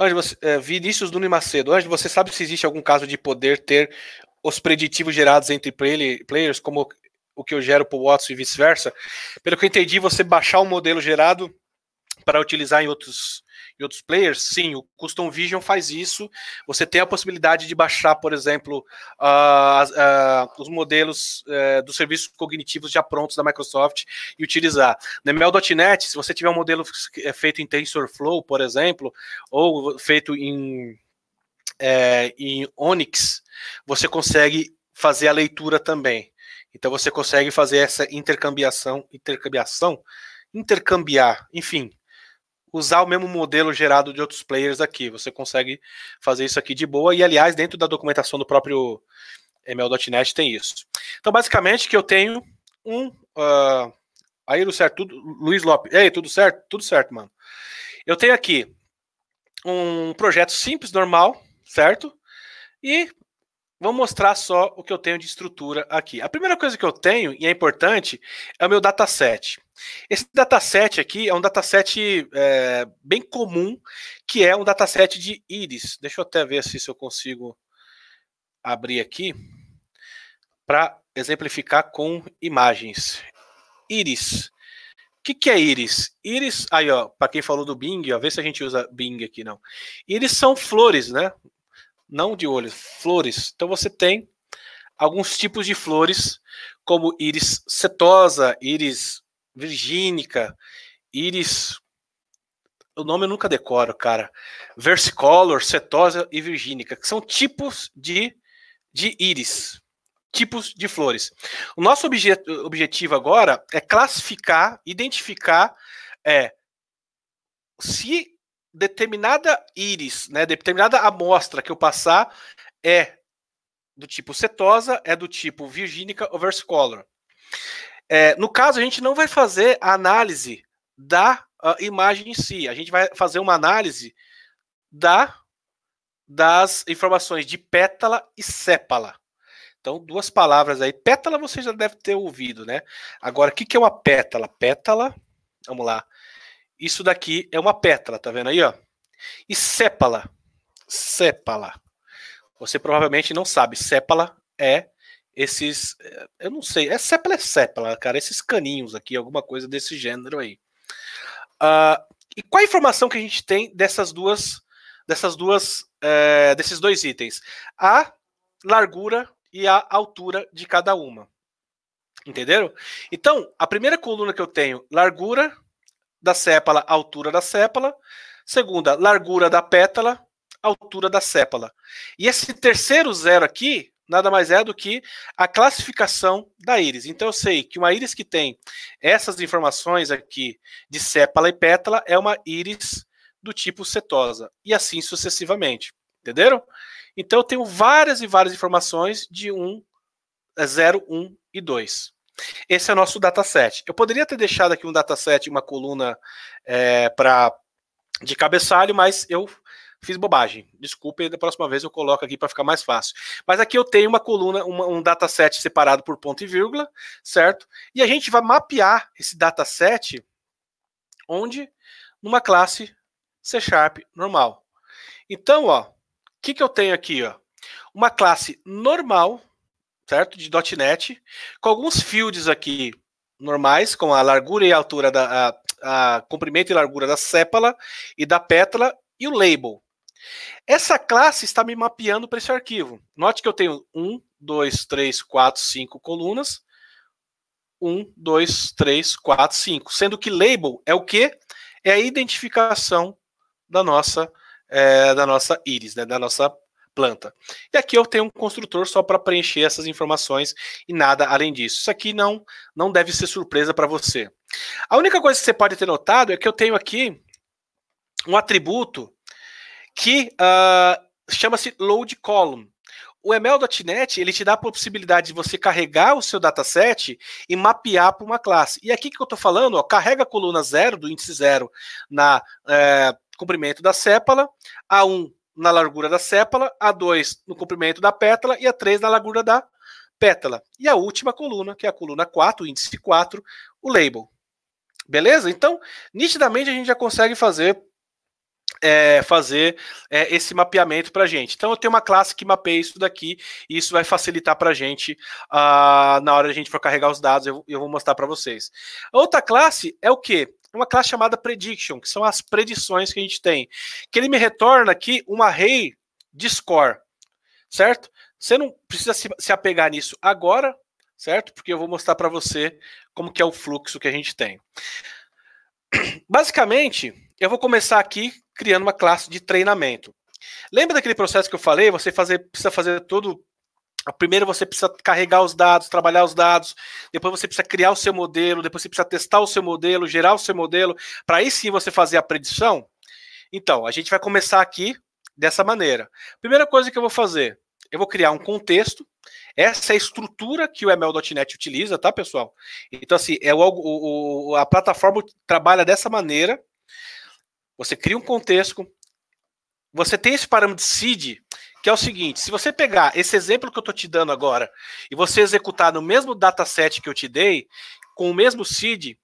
Ângelo, é, Vinícius Nunes Macedo. Ângelo, você sabe se existe algum caso de poder ter os preditivos gerados entre players, como o que eu gero para o Watson e vice-versa? Pelo que eu entendi, você baixar o um modelo gerado para utilizar em outros outros players, sim, o Custom Vision faz isso. Você tem a possibilidade de baixar, por exemplo, uh, uh, os modelos uh, dos serviços cognitivos já prontos da Microsoft e utilizar. No ML.NET, se você tiver um modelo é feito em TensorFlow, por exemplo, ou feito em, é, em Onyx, você consegue fazer a leitura também. Então você consegue fazer essa intercambiação, intercambiação, intercambiar, enfim, usar o mesmo modelo gerado de outros players aqui. Você consegue fazer isso aqui de boa. E, aliás, dentro da documentação do próprio ML.NET tem isso. Então, basicamente, que eu tenho um... Uh, aí, certo, tudo, Luiz Lopes. E aí, tudo certo? Tudo certo, mano. Eu tenho aqui um projeto simples, normal, certo? E Vou mostrar só o que eu tenho de estrutura aqui. A primeira coisa que eu tenho, e é importante, é o meu dataset. Esse dataset aqui é um dataset é, bem comum, que é um dataset de íris. Deixa eu até ver se eu consigo abrir aqui para exemplificar com imagens. Íris. O que, que, é íris? Íris, aí ó, para quem falou do Bing, ó, vê se a gente usa Bing aqui não. Íris são flores, né? não de olhos, flores. Então você tem alguns tipos de flores, como íris setosa, íris virgínica, íris. O nome eu nunca decoro, cara. Versicolor, setosa e virgínica, que são tipos de, de íris, tipos de flores. O nosso obje objetivo agora é classificar, identificar é, se determinada íris, né, determinada amostra que eu passar é do tipo cetosa, é do tipo virgínica ou versicolor. É, no caso, a gente não vai fazer a análise da ah, imagem em si, a gente vai fazer uma análise da das informações de pétala e sépala. Então, duas palavras aí. Pétala você já deve ter ouvido, né? Agora, o que, que é uma pétala? Pétala, vamos lá. Isso daqui é uma pétala, tá vendo aí, ó? E sépala. Sépala. Você provavelmente não sabe. Sépala é esses. Eh, eu não sei. É sépala, é sépala, cara. Esses caninhos aqui, alguma coisa desse gênero aí. Uh, e qual a informação que a gente tem dessas duas. Dessas duas. Eh, desses dois itens? A largura e a altura de cada uma. Entenderam? Então, a primeira coluna que eu tenho, largura da sépala, altura da sépala. Segunda, largura da pétala, altura da sépala. E esse terceiro zero aqui nada mais é do que a classificação da íris. Então eu sei que uma íris que tem essas informações aqui de sépala e pétala é uma íris do tipo setosa e assim sucessivamente. Entenderam? Então eu tenho várias e várias informações de 1, 0, 1 e 2. Esse é o nosso dataset. Eu poderia ter deixado aqui um dataset, uma coluna é, eh, para de cabeçalho, mas eu fiz bobagem. Desculpe, da próxima vez eu coloco aqui para ficar mais fácil. Mas aqui eu tenho uma coluna, uma, um dataset separado por ponto e vírgula, certo? E a gente vai mapear esse dataset onde? Numa classe C Sharp normal. Então, ó, o que, que eu tenho aqui? Ó? Uma classe normal certo? De .NET, com alguns fields aqui normais, com a largura e a altura da a, a comprimento e largura da sépala e da pétala e o label. Essa classe está me mapeando para esse arquivo. Note que eu tenho 1, 2, 3, 4, 5 colunas. 1, 2, 3, 4, 5. Sendo que label é o que? É a identificação da nossa, é, da nossa íris, né? da nossa planta. E aqui eu tenho um construtor só para preencher essas informações e nada além disso. Isso aqui não, não deve ser surpresa para você. A única coisa que você pode ter notado é que eu tenho aqui um atributo que uh, chama-se load column. O ML.NET ele te dá a possibilidade de você carregar o seu dataset e mapear para uma classe. E aqui que eu estou falando, ó, carrega a coluna 0 do índice 0 na é, comprimento da sépala, a1 na largura da sépala, a 2 no comprimento da pétala e a 3 na largura da pétala. E a última coluna, que é a coluna 4, o índice 4, o label. Beleza? Então, nitidamente a gente já consegue fazer é, fazer é, esse mapeamento para gente. Então, eu tenho uma classe que mapeia isso daqui e isso vai facilitar para a gente uh, na hora de a gente for carregar os dados. Eu, eu vou mostrar para vocês. A outra classe é o que? uma classe chamada prediction, que são as predições que a gente tem. Que ele me retorna aqui uma array de score, certo? Você não precisa se apegar nisso agora, certo? Porque eu vou mostrar para você como que é o fluxo que a gente tem. Basicamente, eu vou começar aqui criando uma classe de treinamento. Lembra daquele processo que eu falei? Você fazer, precisa fazer todo Primeiro você precisa carregar os dados, trabalhar os dados, depois você precisa criar o seu modelo, depois você precisa testar o seu modelo, gerar o seu modelo, para aí sim você fazer a predição. Então, a gente vai começar aqui dessa maneira. Primeira coisa que eu vou fazer, eu vou criar um contexto. Essa é a estrutura que o ML.NET utiliza, tá, pessoal? Então, assim, é o, o, a plataforma trabalha dessa maneira. Você cria um contexto, você tem esse parâmetro seed, que é o seguinte: se você pegar esse exemplo que eu estou te dando agora e você executar no mesmo dataset que eu te dei, com o mesmo seed,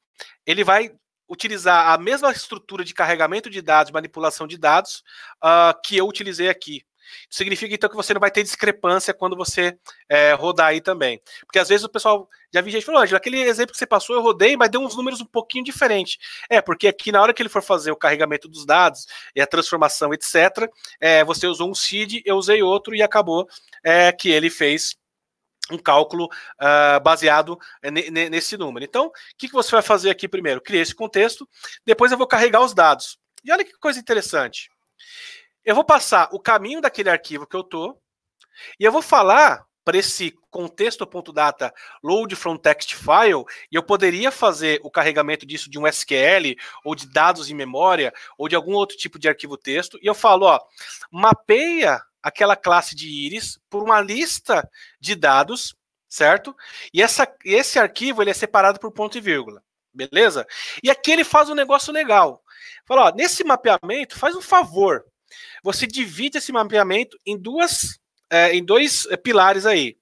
ele vai utilizar a mesma estrutura de carregamento de dados, manipulação de dados uh, que eu utilizei aqui. Significa então que você não vai ter discrepância quando você é, rodar aí também. Porque às vezes o pessoal já vi gente falando, Ângelo, aquele exemplo que você passou eu rodei, mas deu uns números um pouquinho diferentes. É, porque aqui na hora que ele for fazer o carregamento dos dados e a transformação, etc., é, você usou um seed, eu usei outro e acabou é, que ele fez um cálculo uh, baseado é, nesse número. Então, o que, que você vai fazer aqui primeiro? Criei esse contexto, depois eu vou carregar os dados. E olha que coisa interessante. Eu vou passar o caminho daquele arquivo que eu tô e eu vou falar para esse contexto.data load from text file e eu poderia fazer o carregamento disso de um SQL ou de dados em memória ou de algum outro tipo de arquivo texto e eu falo, ó, mapeia aquela classe de íris por uma lista de dados, certo? E essa, esse arquivo ele é separado por ponto e vírgula, beleza? E aqui ele faz um negócio legal. Fala, ó, nesse mapeamento, faz um favor, você divide esse mapeamento em duas, é, em dois é, pilares aí.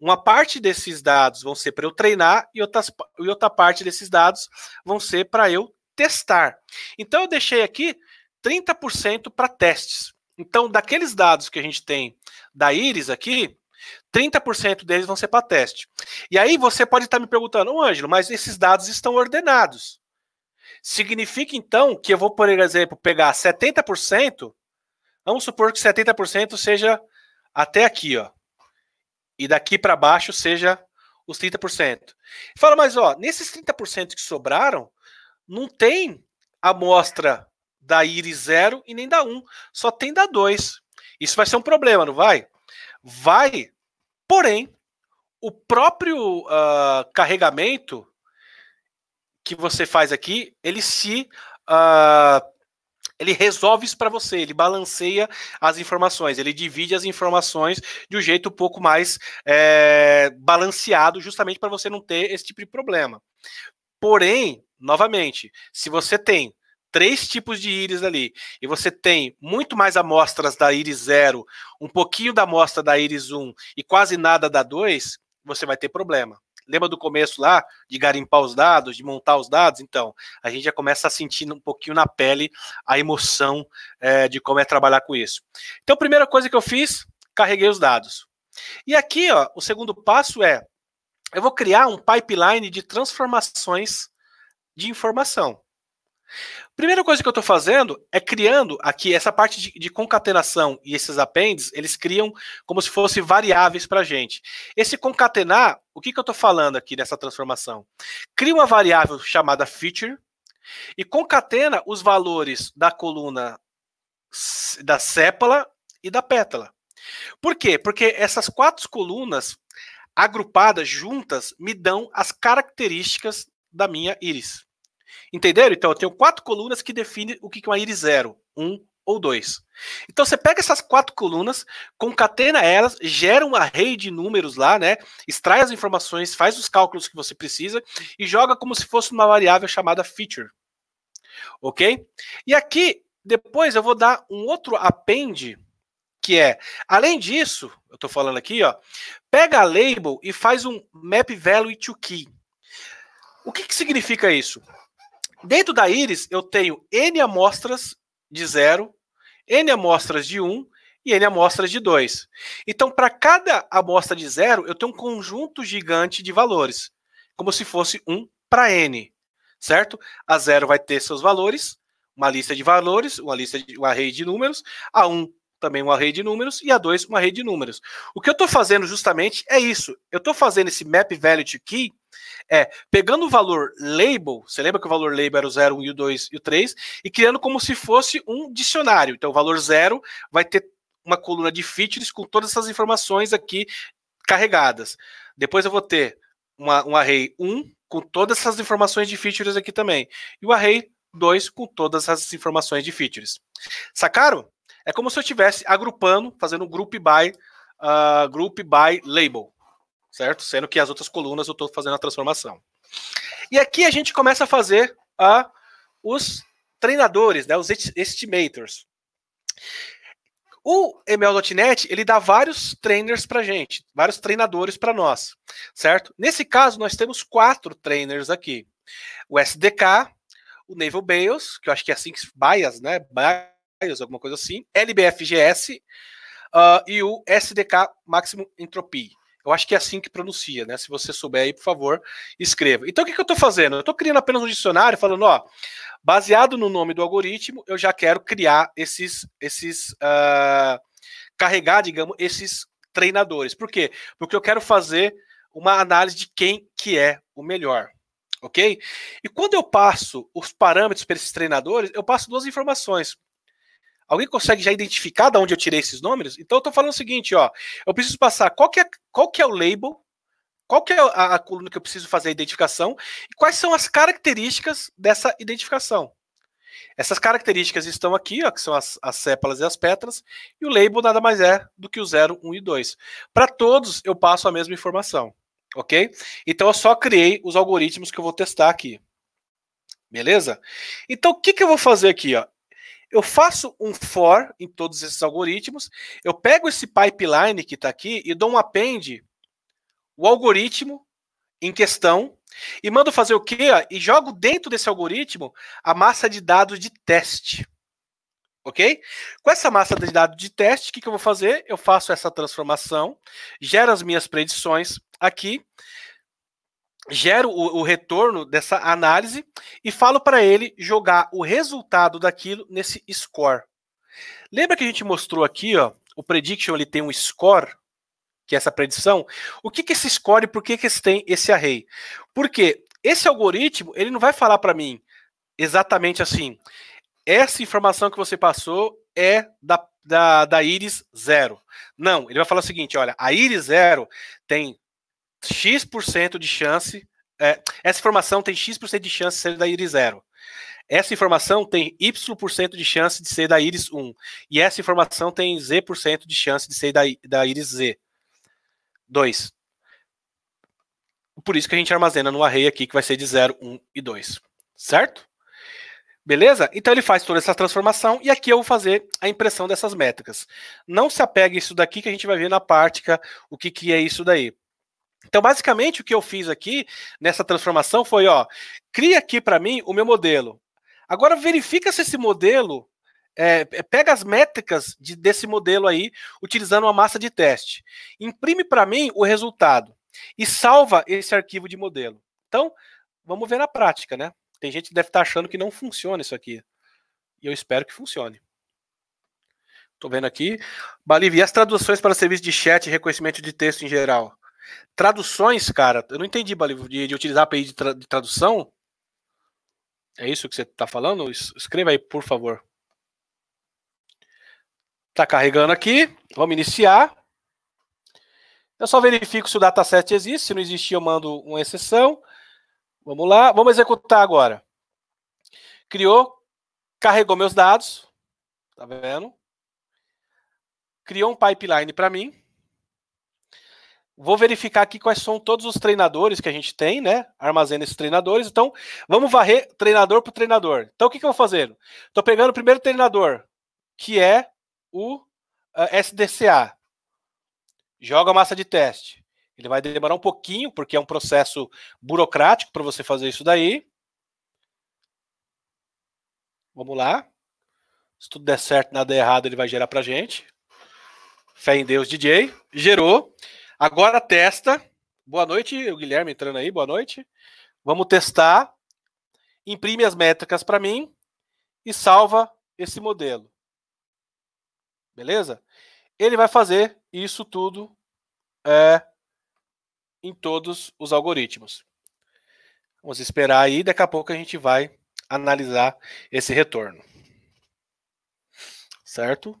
Uma parte desses dados vão ser para eu treinar e, outras, e outra parte desses dados vão ser para eu testar. Então eu deixei aqui 30% para testes. Então, daqueles dados que a gente tem da Iris aqui, 30% deles vão ser para teste. E aí você pode estar tá me perguntando, Ângelo, mas esses dados estão ordenados. Significa então que eu vou, por exemplo, pegar 70% Vamos supor que 70% seja até aqui, ó. E daqui para baixo seja os 30%. Fala, mas ó, nesses 30% que sobraram, não tem amostra da íris 0 e nem da 1, um, só tem da 2. Isso vai ser um problema, não vai? Vai, porém, o próprio uh, carregamento que você faz aqui, ele se uh, ele resolve isso para você, ele balanceia as informações, ele divide as informações de um jeito um pouco mais é, balanceado, justamente para você não ter esse tipo de problema. Porém, novamente, se você tem três tipos de íris ali, e você tem muito mais amostras da íris 0, um pouquinho da amostra da íris 1 um, e quase nada da 2, você vai ter problema lembra do começo lá, de garimpar os dados, de montar os dados? Então, a gente já começa a sentir um pouquinho na pele a emoção é, de como é trabalhar com isso. Então, a primeira coisa que eu fiz, carreguei os dados. E aqui, ó, o segundo passo é, eu vou criar um pipeline de transformações de informação. Primeira coisa que eu estou fazendo é criando aqui essa parte de, de, concatenação e esses apêndices, eles criam como se fossem variáveis para a gente. Esse concatenar, o que, que eu estou falando aqui nessa transformação? Cria uma variável chamada feature e concatena os valores da coluna da sépala e da pétala. Por quê? Porque essas quatro colunas agrupadas juntas me dão as características da minha íris. Entenderam? Então, eu tenho quatro colunas que definem o que é uma íris 0, 1 um, ou 2. Então, você pega essas quatro colunas, concatena elas, gera uma rede de números lá, né? Extrai as informações, faz os cálculos que você precisa e joga como se fosse uma variável chamada feature. Ok? E aqui, depois eu vou dar um outro append, que é, além disso, eu estou falando aqui, ó, pega a label e faz um map value to key. O que, que significa isso? Dentro da íris, eu tenho N amostras de 0, N amostras de 1 um, e N amostras de 2. Então, para cada amostra de 0, eu tenho um conjunto gigante de valores, como se fosse 1 um para N, certo? A 0 vai ter seus valores, uma lista de valores, uma lista de um array de números, a 1 um, também uma array de números e a 2 uma array de números. O que eu estou fazendo justamente é isso. Eu estou fazendo esse map value to key é, pegando o valor label, você lembra que o valor label era o 0, 1 e o 2 e o 3, e criando como se fosse um dicionário. Então, o valor 0 vai ter uma coluna de features com todas essas informações aqui carregadas. Depois eu vou ter uma, um array 1 com todas essas informações de features aqui também. E o array 2 com todas as informações de features. Sacaram? É como se eu estivesse agrupando, fazendo um group by, uh, group by label certo? Sendo que as outras colunas eu estou fazendo a transformação. E aqui a gente começa a fazer a, os treinadores, né, os estimators. O ML.NET, ele dá vários trainers para gente, vários treinadores para nós, certo? Nesse caso, nós temos quatro trainers aqui. O SDK, o Naval Bales, que eu acho que é assim que Bias, né? Bias, alguma coisa assim. LBFGS uh, ah, e o SDK Maximum Entropy, eu acho que é assim que pronuncia, né? Se você souber aí, por favor, escreva. Então, o que, que eu estou fazendo? Eu estou criando apenas um dicionário falando, ó, baseado no nome do algoritmo, eu já quero criar esses, esses uh, carregar, digamos, esses treinadores. Por quê? Porque eu quero fazer uma análise de quem que é o melhor, ok? E quando eu passo os parâmetros para esses treinadores, eu passo duas informações. Alguém consegue já identificar de onde eu tirei esses números? Então eu estou falando o seguinte, ó, eu preciso passar qual que é, qual que é o label, qual que é a, a coluna que eu preciso fazer a identificação e quais são as características dessa identificação. Essas características estão aqui, ó, que são as, as sépalas e as pétalas, e o label nada mais é do que o 0, 1 e 2. Para todos, eu passo a mesma informação, ok? Então, eu só criei os algoritmos que eu vou testar aqui. Beleza? Então, o que, que eu vou fazer aqui? Ó? eu faço um for em todos esses algoritmos, eu pego esse pipeline que está aqui e dou um append, o algoritmo em questão, e mando fazer o quê? Ó, e jogo dentro desse algoritmo a massa de dados de teste. Ok? Com essa massa de dados de teste, o que, que eu vou fazer? Eu faço essa transformação, gero as minhas predições aqui, gero o, o, retorno dessa análise e falo para ele jogar o resultado daquilo nesse score. Lembra que a gente mostrou aqui, ó, o prediction ele tem um score, que é essa predição. O que que é esse score e por que que esse tem esse array? Porque esse algoritmo, ele não vai falar para mim exatamente assim, essa informação que você passou é da da, da Iris 0. Não, ele vai falar o seguinte: olha, a Iris 0 tem X% de chance. É, essa informação tem X% de chance de ser da íris 0. Essa informação tem Y% de chance de ser da íris 1. E essa informação tem Z% de chance de ser da, da íris Z. 2. Por isso que a gente armazena no array aqui, que vai ser de 0, 1 e 2. Certo? Beleza? Então ele faz toda essa transformação e aqui eu vou fazer a impressão dessas métricas. Não se apegue a isso daqui que a gente vai ver na prática o que, que é isso daí. Então, basicamente, o que eu fiz aqui nessa transformação foi, ó, cria aqui para mim o meu modelo. Agora verifica se esse modelo é, é, pega as métricas de, desse modelo aí, utilizando uma massa de teste. Imprime para mim o resultado e salva esse arquivo de modelo. Então, vamos ver na prática, né? Tem gente que deve estar tá achando que não funciona isso aqui. E eu espero que funcione. Estou vendo aqui. Balive, e as traduções para serviço de chat e reconhecimento de texto em geral? Traduções, cara, eu não entendi, Balivo, de, de utilizar API de, tra, de, tradução. É isso que você está falando? Escreva aí, por favor. Está carregando aqui. Vamos iniciar. Eu só verifico se o dataset existe. Se não existir, eu mando uma exceção. Vamos lá. Vamos executar agora. Criou. Carregou meus dados. Tá vendo? Criou um pipeline para mim. Vou verificar aqui quais são todos os treinadores que a gente tem, né? Armazena esses treinadores. Então, vamos varrer treinador por treinador. Então, o que, que eu vou fazer? Estou pegando o primeiro treinador, que é o uh, ah, SDCA. Joga a massa de teste. Ele vai demorar um pouquinho, porque é um processo burocrático para você fazer isso daí. Vamos lá. Se tudo der certo, nada errado, ele vai gerar para gente. Fé em Deus, DJ. Gerou. Agora testa. Boa noite, o Guilherme entrando aí, boa noite. Vamos testar. Imprime as métricas para mim e salva esse modelo. Beleza? Ele vai fazer isso tudo é, em todos os algoritmos. Vamos esperar aí, daqui a pouco a gente vai analisar esse retorno. Certo?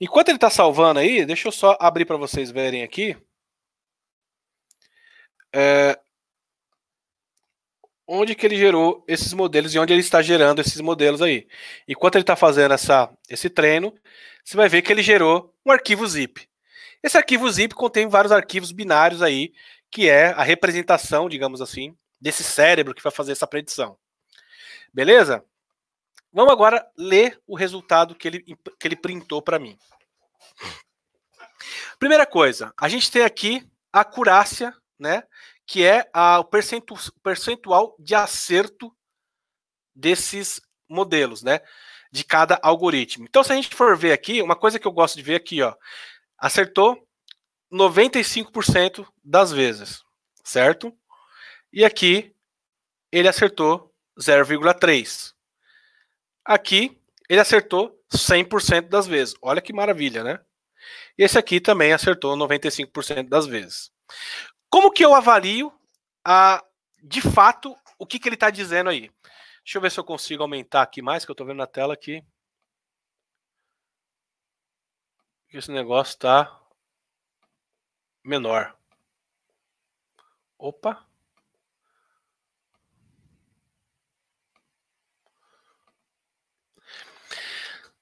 Enquanto ele está salvando aí, deixa eu só abrir para vocês verem aqui. É, onde que ele gerou esses modelos e onde ele está gerando esses modelos aí. Enquanto ele está fazendo essa, esse treino, você vai ver que ele gerou um arquivo zip. Esse arquivo zip contém vários arquivos binários aí, que é a representação, digamos assim, desse cérebro que vai fazer essa predição. Beleza? Vamos agora ler o resultado que ele, que ele printou para mim. Primeira coisa, a gente tem aqui a curácia, né, que é a, o percentu, percentual de acerto desses modelos, né, de cada algoritmo. Então, se a gente for ver aqui, uma coisa que eu gosto de ver aqui, ó, acertou 95% das vezes, certo? E aqui ele acertou 0,3. Aqui ele acertou 100% das vezes. Olha que maravilha, né? Esse aqui também acertou 95% das vezes. Como que eu avalio a, de fato o que, que ele está dizendo aí? Deixa eu ver se eu consigo aumentar aqui mais, que eu estou vendo na tela aqui. Esse negócio está menor. Opa!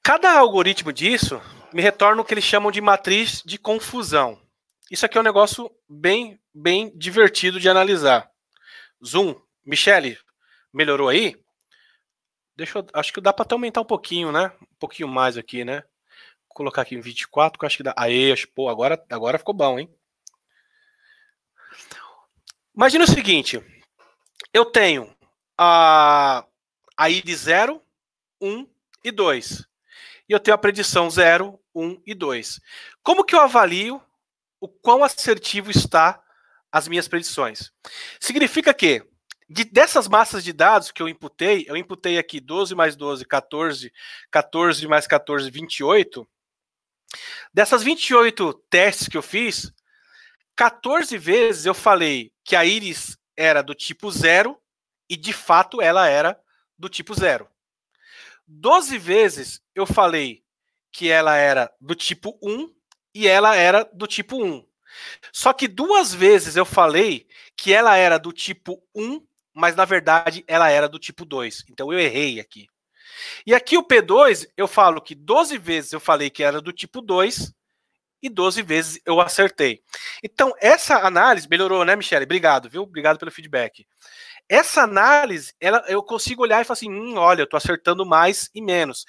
Cada algoritmo disso me retorna o que eles chamam de matriz de confusão. Isso aqui é um negócio bem, bem divertido de analisar. Zoom, Michele, melhorou aí? Deixa eu, acho que dá para até aumentar um pouquinho, né? Um pouquinho mais aqui, né? Vou colocar aqui em 24, que eu acho que dá. Aê, acho, pô, agora, agora ficou bom, hein? Imagina o seguinte: eu tenho a, a de 0, 1 um e 2 e eu tenho a predição 0, 1 e 2. Como que eu avalio o quão assertivo está as minhas predições? Significa que de, dessas massas de dados que eu imputei, eu imputei aqui 12 mais 12, 14, 14 mais 14, 28. Dessas 28 testes que eu fiz, 14 vezes eu falei que a íris era do tipo 0 e de fato ela era do tipo 0. 12 vezes eu falei que ela era do tipo 1 e ela era do tipo 1. Só que duas vezes eu falei que ela era do tipo 1, mas na verdade ela era do tipo 2. Então eu errei aqui. E aqui o P2, eu falo que 12 vezes eu falei que era do tipo 2 e 12 vezes eu acertei. Então essa análise melhorou, né, Michele? Obrigado, viu? Obrigado pelo feedback. Essa análise, ela, eu consigo olhar e falar assim: hum, olha, eu estou acertando mais e menos.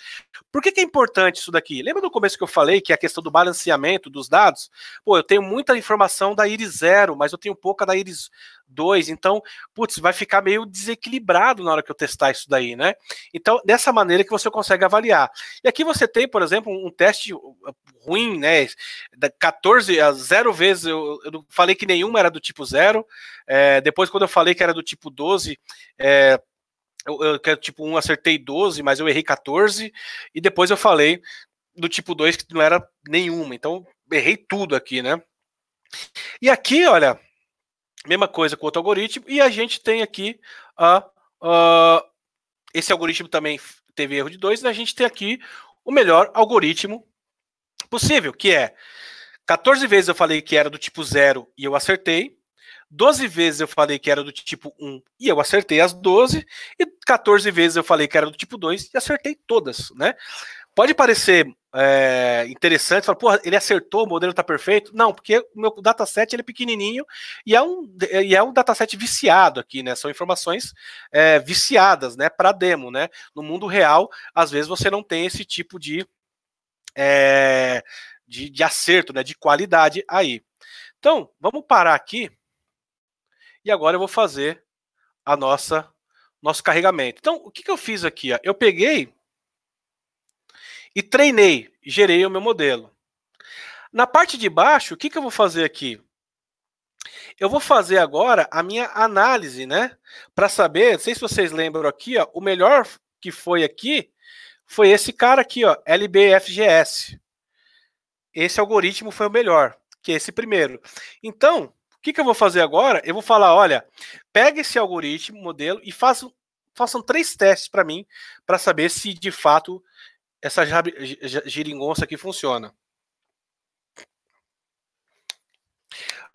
Por que, que é importante isso daqui? Lembra no começo que eu falei que é a questão do balanceamento dos dados? Pô, eu tenho muita informação da Iris 0, mas eu tenho pouca da Iris 2. Então, putz, vai ficar meio desequilibrado na hora que eu testar isso daí, né? Então, dessa maneira que você consegue avaliar. E aqui você tem, por exemplo, um teste ruim, né? 14 a 0 vezes, eu, eu, falei que nenhuma era do tipo 0. É, depois, quando eu falei que era do tipo 12, é, eu, eu, eu, tipo 1 acertei 12, mas eu errei 14. E depois eu falei do tipo 2 que não era nenhuma. Então, errei tudo aqui, né? E aqui, olha, Mesma coisa com outro algoritmo. E a gente tem aqui a, a esse algoritmo também teve erro de 2, e né? a gente tem aqui o melhor algoritmo possível, que é 14 vezes eu falei que era do tipo 0 e eu acertei, 12 vezes eu falei que era do tipo 1 e eu acertei as 12, e 14 vezes eu falei que era do tipo 2 e acertei todas, né? Pode parecer é, interessante, fala, porra, ele acertou, o modelo está perfeito. Não, porque o meu dataset ele é pequenininho e é um, e é um dataset viciado aqui, né? São informações é, viciadas, né? Para demo, né? No mundo real, às vezes você não tem esse tipo de, é, de, de acerto, né? De qualidade aí. Então, vamos parar aqui e agora eu vou fazer a nossa nosso carregamento. Então, o que, que eu fiz aqui? Ó? Eu peguei e treinei, gerei o meu modelo. Na parte de baixo, o que, que eu vou fazer aqui? Eu vou fazer agora a minha análise, né? Para saber, não sei se vocês lembram aqui, ó, o melhor que foi aqui foi esse cara aqui, ó, LBFGS. Esse algoritmo foi o melhor, que é esse primeiro. Então, o que, que eu vou fazer agora? Eu vou falar, olha, pega esse algoritmo, modelo, e faça, façam três testes para mim, para saber se de fato essa giringonça aqui funciona.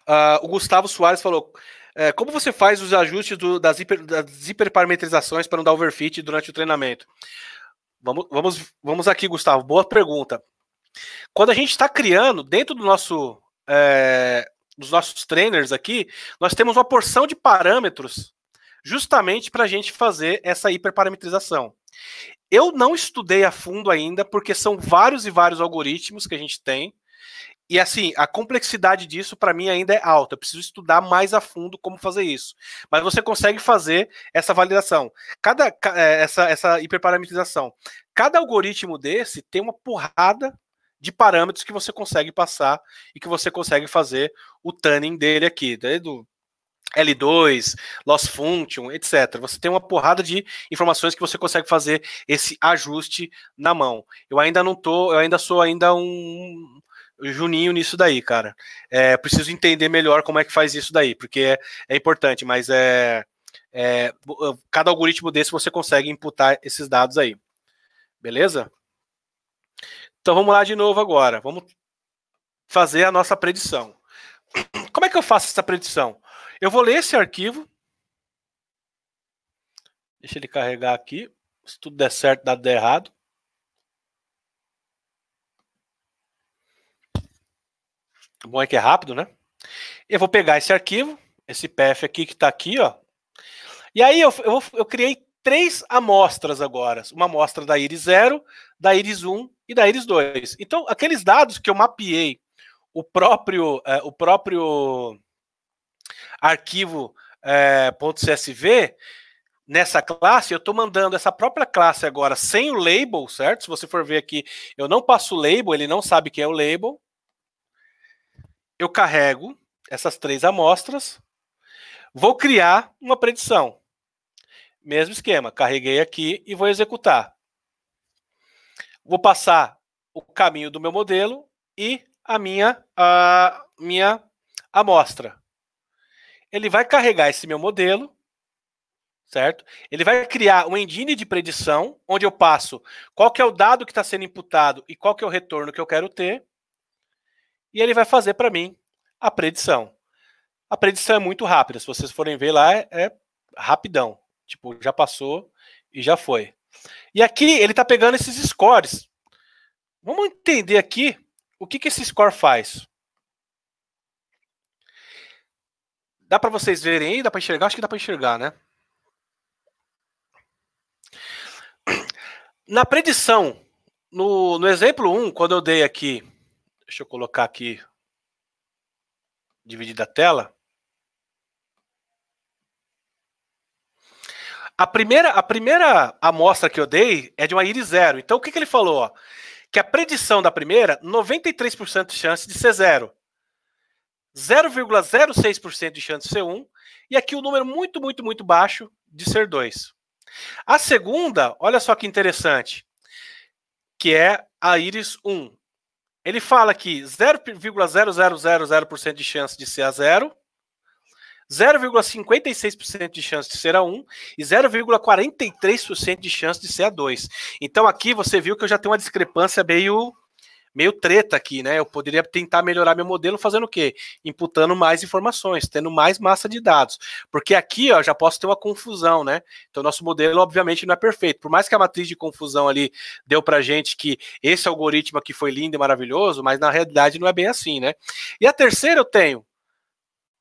Uh, o Gustavo Soares falou: é, como você faz os ajustes do, das, hiper, das hiperparametrizações para não dar overfit durante o treinamento? Vamos, vamos, vamos aqui, Gustavo. Boa pergunta. Quando a gente está criando, dentro do nosso, é, dos nossos trainers aqui, nós temos uma porção de parâmetros justamente para a gente fazer essa hiperparametrização. Eu não estudei a fundo ainda, porque são vários e vários algoritmos que a gente tem. E assim, a complexidade disso para mim ainda é alta. Eu preciso estudar mais a fundo como fazer isso. Mas você consegue fazer essa validação. Cada é, essa essa hiperparametrização. Cada algoritmo desse tem uma porrada de parâmetros que você consegue passar e que você consegue fazer o tuning dele aqui, né, do L2, Loss Function, etc. Você tem uma porrada de informações que você consegue fazer esse ajuste na mão. Eu ainda não tô, eu ainda sou ainda um Juninho nisso daí, cara. É, preciso entender melhor como é que faz isso daí, porque é, é importante, mas é, é, cada algoritmo desse você consegue imputar esses dados aí. Beleza? Então vamos lá de novo agora. Vamos fazer a nossa predição. Como é que eu faço essa predição? Eu vou ler esse arquivo. Deixa ele carregar aqui. Se tudo der certo, dá der errado. O bom é que é rápido, né? Eu vou pegar esse arquivo, esse PF aqui que está aqui, ó. E aí eu, eu, eu criei três amostras agora. Uma amostra da Iris 0, da Iris 1 e da Iris 2. Então, aqueles dados que eu mapeei o próprio, é, o próprio arquivo é, eh, .csv, nessa classe, eu estou mandando essa própria classe agora sem o label, certo? Se você for ver aqui, eu não passo o label, ele não sabe que é o label. Eu carrego essas três amostras, vou criar uma predição. Mesmo esquema, carreguei aqui e vou executar. Vou passar o caminho do meu modelo e a minha, a minha amostra ele vai carregar esse meu modelo, certo? Ele vai criar um engine de predição, onde eu passo qual que é o dado que está sendo imputado e qual que é o retorno que eu quero ter, e ele vai fazer para mim a predição. A predição é muito rápida, se vocês forem ver lá, é, é rapidão. Tipo, já passou e já foi. E aqui ele está pegando esses scores. Vamos entender aqui o que, que esse score faz. Dá para vocês verem aí? Dá para enxergar? Acho que dá para enxergar, né? Na predição, no, no exemplo 1, quando eu dei aqui, deixa eu colocar aqui, dividir a tela. A primeira, a primeira amostra que eu dei é de uma íris zero. Então, o que, que ele falou? Ó? Que a predição da primeira, 93% de chance de ser zero. 0,06% de chance de ser 1, e aqui o um número muito, muito, muito baixo de ser 2. A segunda, olha só que interessante, que é a íris 1. Ele fala que 0,0000% de chance de ser a 0, 0,56% de chance de ser a 1 e 0,43% de chance de ser a 2. Então aqui você viu que eu já tenho uma discrepância meio meio treta aqui, né? Eu poderia tentar melhorar meu modelo fazendo o quê? Imputando mais informações, tendo mais massa de dados. Porque aqui, ó, já posso ter uma confusão, né? Então, nosso modelo, obviamente, não é perfeito. Por mais que a matriz de confusão ali deu pra gente que esse algoritmo aqui foi lindo e maravilhoso, mas na realidade não é bem assim, né? E a terceira eu tenho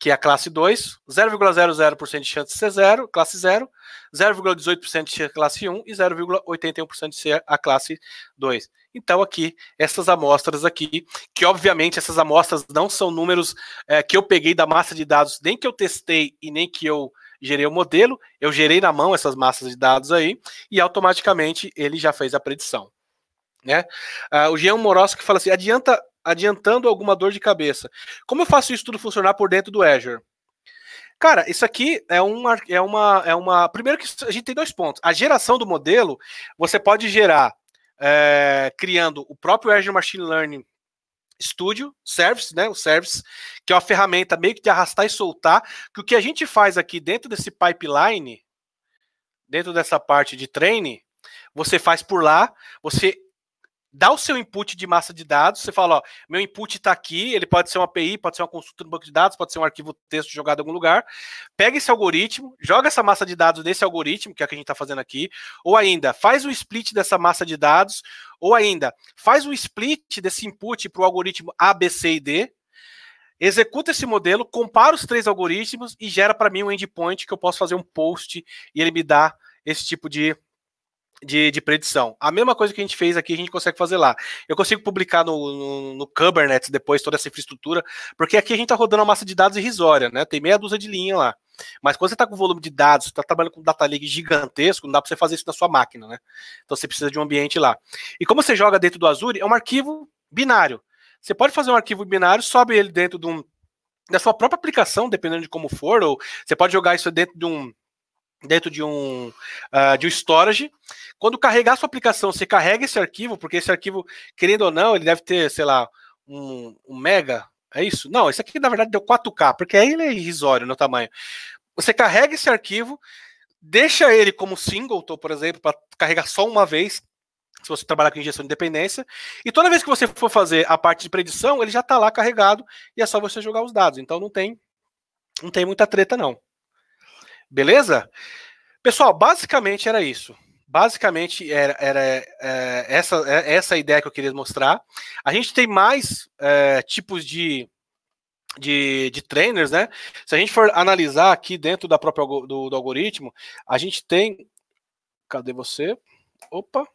que é a classe 2, 0,00% de chance de ser zero classe 0, 0,18% de ser classe 1 e 0,81% de ser a classe 2. Então, aqui, essas amostras aqui, que obviamente essas amostras não são números é, que eu peguei da massa de dados, nem que eu testei e nem que eu gerei o modelo, eu gerei na mão essas massas de dados aí, e automaticamente ele já fez a predição. Né? Ah, o Jean Moroski fala assim: adianta adiantando alguma dor de cabeça. Como eu faço isso tudo funcionar por dentro do Azure? Cara, isso aqui é uma, é uma, é uma. Primeiro que a gente tem dois pontos. A geração do modelo, você pode gerar é, criando o próprio Azure Machine Learning Studio Service, né? O Service, que é uma ferramenta meio que de arrastar e soltar. Que o que a gente faz aqui dentro desse pipeline, dentro dessa parte de training, você faz por lá, você dá o seu input de massa de dados, você fala, ó, meu input está aqui, ele pode ser uma API, pode ser uma consulta no banco de dados, pode ser um arquivo texto jogado em algum lugar, pega esse algoritmo, joga essa massa de dados nesse algoritmo, que é o que a gente está fazendo aqui, ou ainda, faz o um split dessa massa de dados, ou ainda, faz o um split desse input para o algoritmo A, B, C e D, executa esse modelo, compara os três algoritmos e gera para mim um endpoint que eu posso fazer um post e ele me dá esse tipo de de, de, predição. A mesma coisa que a gente fez aqui, a gente consegue fazer lá. Eu consigo publicar no, no, no Kubernetes depois toda essa infraestrutura, porque aqui a gente está rodando uma massa de dados irrisória, né? Tem meia dúzia de linha lá. Mas quando você está com volume de dados, você está trabalhando com um data lake gigantesco, não dá para você fazer isso na sua máquina, né? Então você precisa de um ambiente lá. E como você joga dentro do Azure, é um arquivo binário. Você pode fazer um arquivo binário, sobe ele dentro de um, da sua própria aplicação, dependendo de como for, ou você pode jogar isso dentro de um dentro de um, uh, de um storage. Quando carregar sua aplicação, você carrega esse arquivo, porque esse arquivo, querendo ou não, ele deve ter, sei lá, um, um mega. É isso? Não, esse aqui na verdade deu 4K, porque aí ele é irrisório no tamanho. Você carrega esse arquivo, deixa ele como singleton, então, por exemplo, para carregar só uma vez, se você trabalhar com injeção de dependência. E toda vez que você for fazer a parte de predição, ele já está lá carregado e é só você jogar os dados. Então não tem, não tem muita treta, não. Beleza? Pessoal, basicamente era isso. Basicamente era, era é, essa, é, essa ideia que eu queria mostrar. A gente tem mais é, tipos de, de, de trainers, né? Se a gente for analisar aqui dentro da própria, do, do algoritmo, a gente tem. Cadê você? Opa!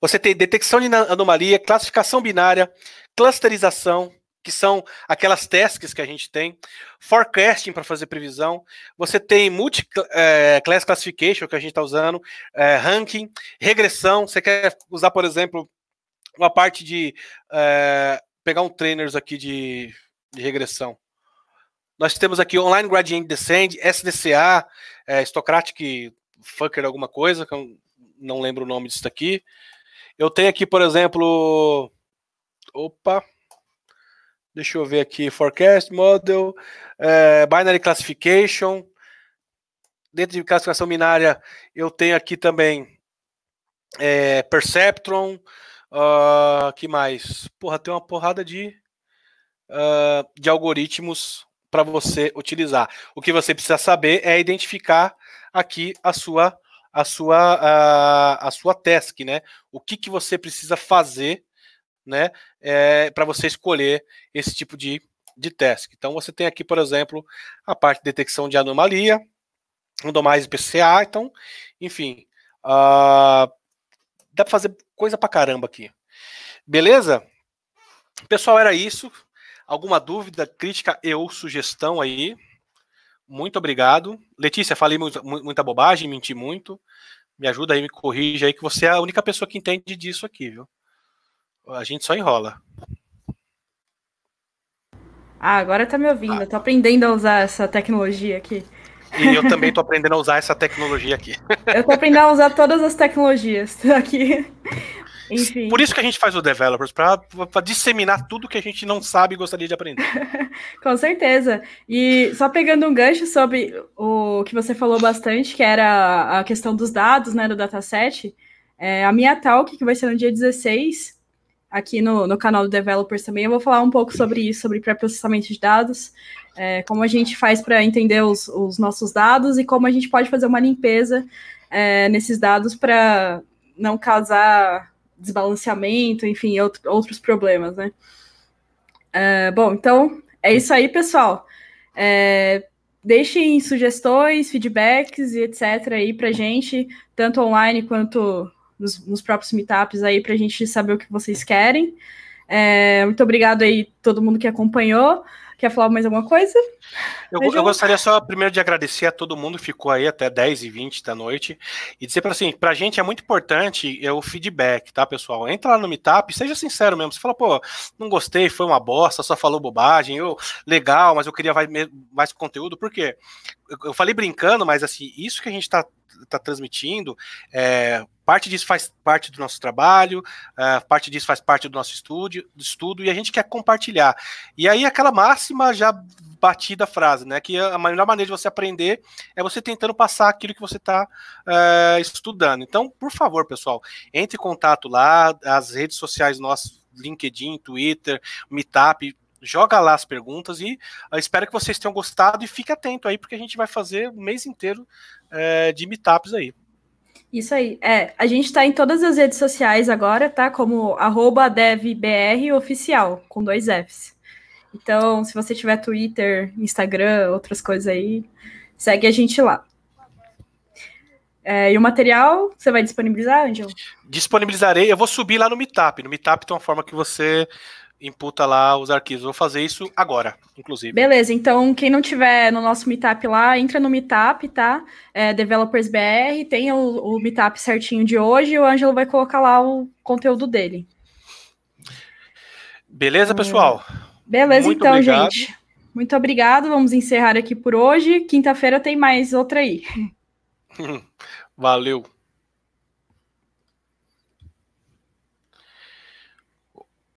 Você tem detecção de anomalia, classificação binária, clusterização, que são aquelas tasks que a gente tem, forecasting para fazer previsão, você tem multi-class eh, classification que a gente está usando, é, ranking, regressão, você quer usar, por exemplo, uma parte de é, pegar um trainers aqui de, de, regressão. Nós temos aqui Online Gradient Descend, SDCA, é, Stochastic Fucker alguma coisa, que eu não lembro o nome disso aqui Eu tenho aqui, por exemplo, opa, Deixa eu ver aqui, forecast model, é, binary classification. Dentro de classificação binária, eu tenho aqui também é, perceptron. Uh, que mais? Porra, tem uma porrada de, uh, de algoritmos para você utilizar. O que você precisa saber é identificar aqui a sua a sua a, ah, a sua task, né? O que, que você precisa fazer né, é, para você escolher esse tipo de, de task. Então você tem aqui, por exemplo, a parte de detecção de anomalia, randomize PCA, então, enfim, uh, dá para fazer coisa para caramba aqui. Beleza? Pessoal, era isso. Alguma dúvida, crítica e ou sugestão aí? Muito obrigado. Letícia, falei muita, muita bobagem, menti muito. Me ajuda aí, me corrija aí, que você é a única pessoa que entende disso aqui, viu? A gente só enrola. Ah, agora tá me ouvindo. Ah. Tô aprendendo a usar essa tecnologia aqui. E eu também tô aprendendo a usar essa tecnologia aqui. Eu tô aprendendo a usar todas as tecnologias aqui. Enfim. Por isso que a gente faz o Developers, para disseminar tudo que a gente não sabe e gostaria de aprender. Com certeza. E só pegando um gancho sobre o que você falou bastante, que era a questão dos dados, né, do dataset, é, a minha talk, que vai ser no dia 16, aqui no, no canal do Developers também. Eu vou falar um pouco sobre isso, sobre pré-processamento de dados, é, como a gente faz para entender os, os, nossos dados e como a gente pode fazer uma limpeza é, nesses dados para não causar desbalanceamento, enfim, outro, outros problemas, né? É, bom, então é isso aí, pessoal. É, deixem sugestões, feedbacks e etc. aí para gente, tanto online quanto nos, nos próprios meetups aí para a gente saber o que vocês querem. É, muito obrigado aí todo mundo que acompanhou. Quer falar mais alguma coisa? Eu, eu, gostaria só primeiro de agradecer a todo mundo que ficou aí até 10 e 20 da noite e dizer para assim, a gente é muito importante é o feedback, tá, pessoal? Entra lá no Meetup, seja sincero mesmo. Você fala, pô, não gostei, foi uma bosta, só falou bobagem, eu legal, mas eu queria mais, mais conteúdo. Por quê? eu falei brincando, mas assim, isso que a gente está tá transmitindo, é, parte disso faz parte do nosso trabalho, é, parte disso faz parte do nosso estúdio, do estudo, e a gente quer compartilhar. E aí, aquela máxima já batida frase, né? Que é a melhor maneira de você aprender é você tentando passar aquilo que você está é, estudando. Então, por favor, pessoal, entre em contato lá, as redes sociais nossas LinkedIn, Twitter, Meetup, joga lá as perguntas e ah, espero que vocês tenham gostado e fique atento aí, porque a gente vai fazer o mês inteiro eh, de meetups aí. Isso aí. É, a gente está em todas as redes sociais agora, tá? Como devbroficial, com dois Fs. Então, se você tiver Twitter, Instagram, outras coisas aí, segue a gente lá. É, e o material você vai disponibilizar, Angel? Disponibilizarei, eu vou subir lá no Meetup. No Meetup tem uma forma que você imputa lá os arquivos. Vou fazer isso agora, inclusive. Beleza, então quem não tiver no nosso Meetup lá, entra no Meetup, tá? É, Developers BR, tem o, o Meetup certinho de hoje e o Ângelo vai colocar lá o conteúdo dele. Beleza, é. pessoal? Beleza, Muito então, obrigado. gente. Muito obrigado. Vamos encerrar aqui por hoje. Quinta-feira tem mais outra aí. Valeu.